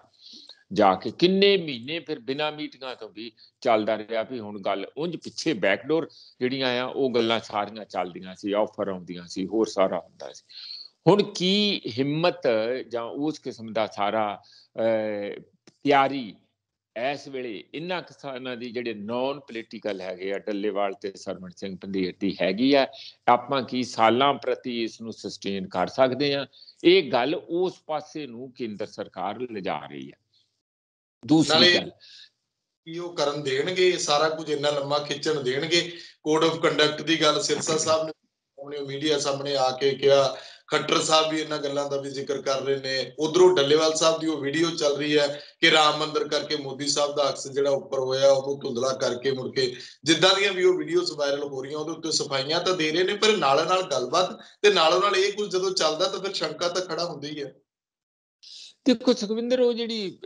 ਜਾ ਕੇ ਕਿੰਨੇ ਮਹੀਨੇ ਫਿਰ ਬਿਨਾ ਮੀਟਿੰਗਾਂ ਤੋਂ ਵੀ ਚੱਲਦਾ ਰਿਹਾ ਵੀ ਹੁਣ ਗੱਲ ਉੰਜ ਪਿੱਛੇ ਬੈਕਡੋਰ ਜਿਹੜੀਆਂ ਆ ਉਹ ਗੱਲਾਂ ਸਾਰੀਆਂ ਚੱਲਦੀਆਂ ਸੀ ਆਫਰ ਆਉਂਦੀਆਂ ਸੀ ਹੋਰ ਸਾਰਾ ਹੁੰਦਾ ਸੀ ਹੁਣ ਕੀ ਹਿੰਮਤ ਜਾਂ ਉਸ ਕਿਸਮ ਦਾ ਸਾਰਾ ਤਿਆਰੀ ਇਸ ਵੇਲੇ ਇਨ੍ਹਾਂ ਕਿਸਾਨਾਂ ਦੀ ਜਿਹੜੇ ਨਾਨ ਪੋਲੀਟੀਕਲ ਹੈਗੇ ਆ ਡੱਲੇਵਾਲ ਤੇ ਸਰਮਣ ਸਿੰਘ ਪੰਧੀਰ ਦੀ ਹੈਗੀ ਆ ਆਪਾਂ ਕੀ ਸਾਲਾਂ ਪ੍ਰਤੀ ਇਸ ਨੂੰ ਸਸਟੇਨ ਕਰ ਸਕਦੇ ਆ ਇਹ ਗੱਲ ਉਸ ਪਾਸੇ ਨੂੰ ਕੇਂਦਰ ਸਰਕਾਰ ਲਿਜਾ ਰਹੀ ਹੈ ਦੂਸਰੀ ਗੱਲ ਕੀ ਉਹ ਕਰਨ ਦੇਣਗੇ ਸਾਰਾ ਕੁਝ ਇੰਨਾ ਲੰਮਾ ਖਿੱਚਣ ਦੇਣਗੇ ਕੋਡ ਆਫ ਕੰਡਕਟ ਦੀ ਗੱਲ ਸਿਰਸਾ ਸਾਹਿਬ ਨੇ ਆਪਣੇ ਮੀਡੀਆ ਸਾਹਮਣੇ ਆ ਕੇ ਕਿਹਾ ਖੱਟਰ ਸਾਹਿਬ ਵੀ ਇਹਨਾਂ ਗੱਲਾਂ ਦਾ ਵੀ ਜ਼ਿਕਰ ਕਰ ਰਹੇ ਨੇ ਉਧਰੋਂ ਡੱਲੇਵਾਲ ਸਾਹਿਬ ਦੀ ਉਹ ਵੀਡੀਓ ਚੱਲ ਰਹੀ ਹੈ ਕਿ ਰਾਮ ਮੰਦਰ ਕਰਕੇ ਮੋਦੀ ਸਾਹਿਬ ਦਾ ਅਕਸ ਜਿਹੜਾ ਉੱਪਰ ਹੋਇਆ ਉਹਨੂੰ ਧੁੰਦਲਾ ਕਰਕੇ ਮੁੜ ਕੇ ਜਿੱਦਾਂ ਦੀਆਂ ਵੀ ਉਹ ਵੀਡੀਓਜ਼ ਵਾਇਰਲ ਹੋ ਰਹੀਆਂ ਉਹਦੇ ਉੱਤੇ ਸਫਾਈਆਂ ਤਾਂ ਦੇ ਰਹੇ ਨੇ ਪਰ ਨਾਲ ਨਾਲ ਗੱਲਬਾਤ ਤੇ ਨਾਲੋਂ ਨਾਲ ਇਹ ਕੁਝ ਜਦੋਂ ਚੱਲਦਾ ਤਾਂ ਫਿਰ ਸ਼ੰਕਾ ਤਾਂ ਖੜਾ ਹੁੰਦੀ ਹੀ ਹੈ ਦੇਖੋ ਸੁਖਵਿੰਦਰ ਉਹ ਜਿਹੜੀ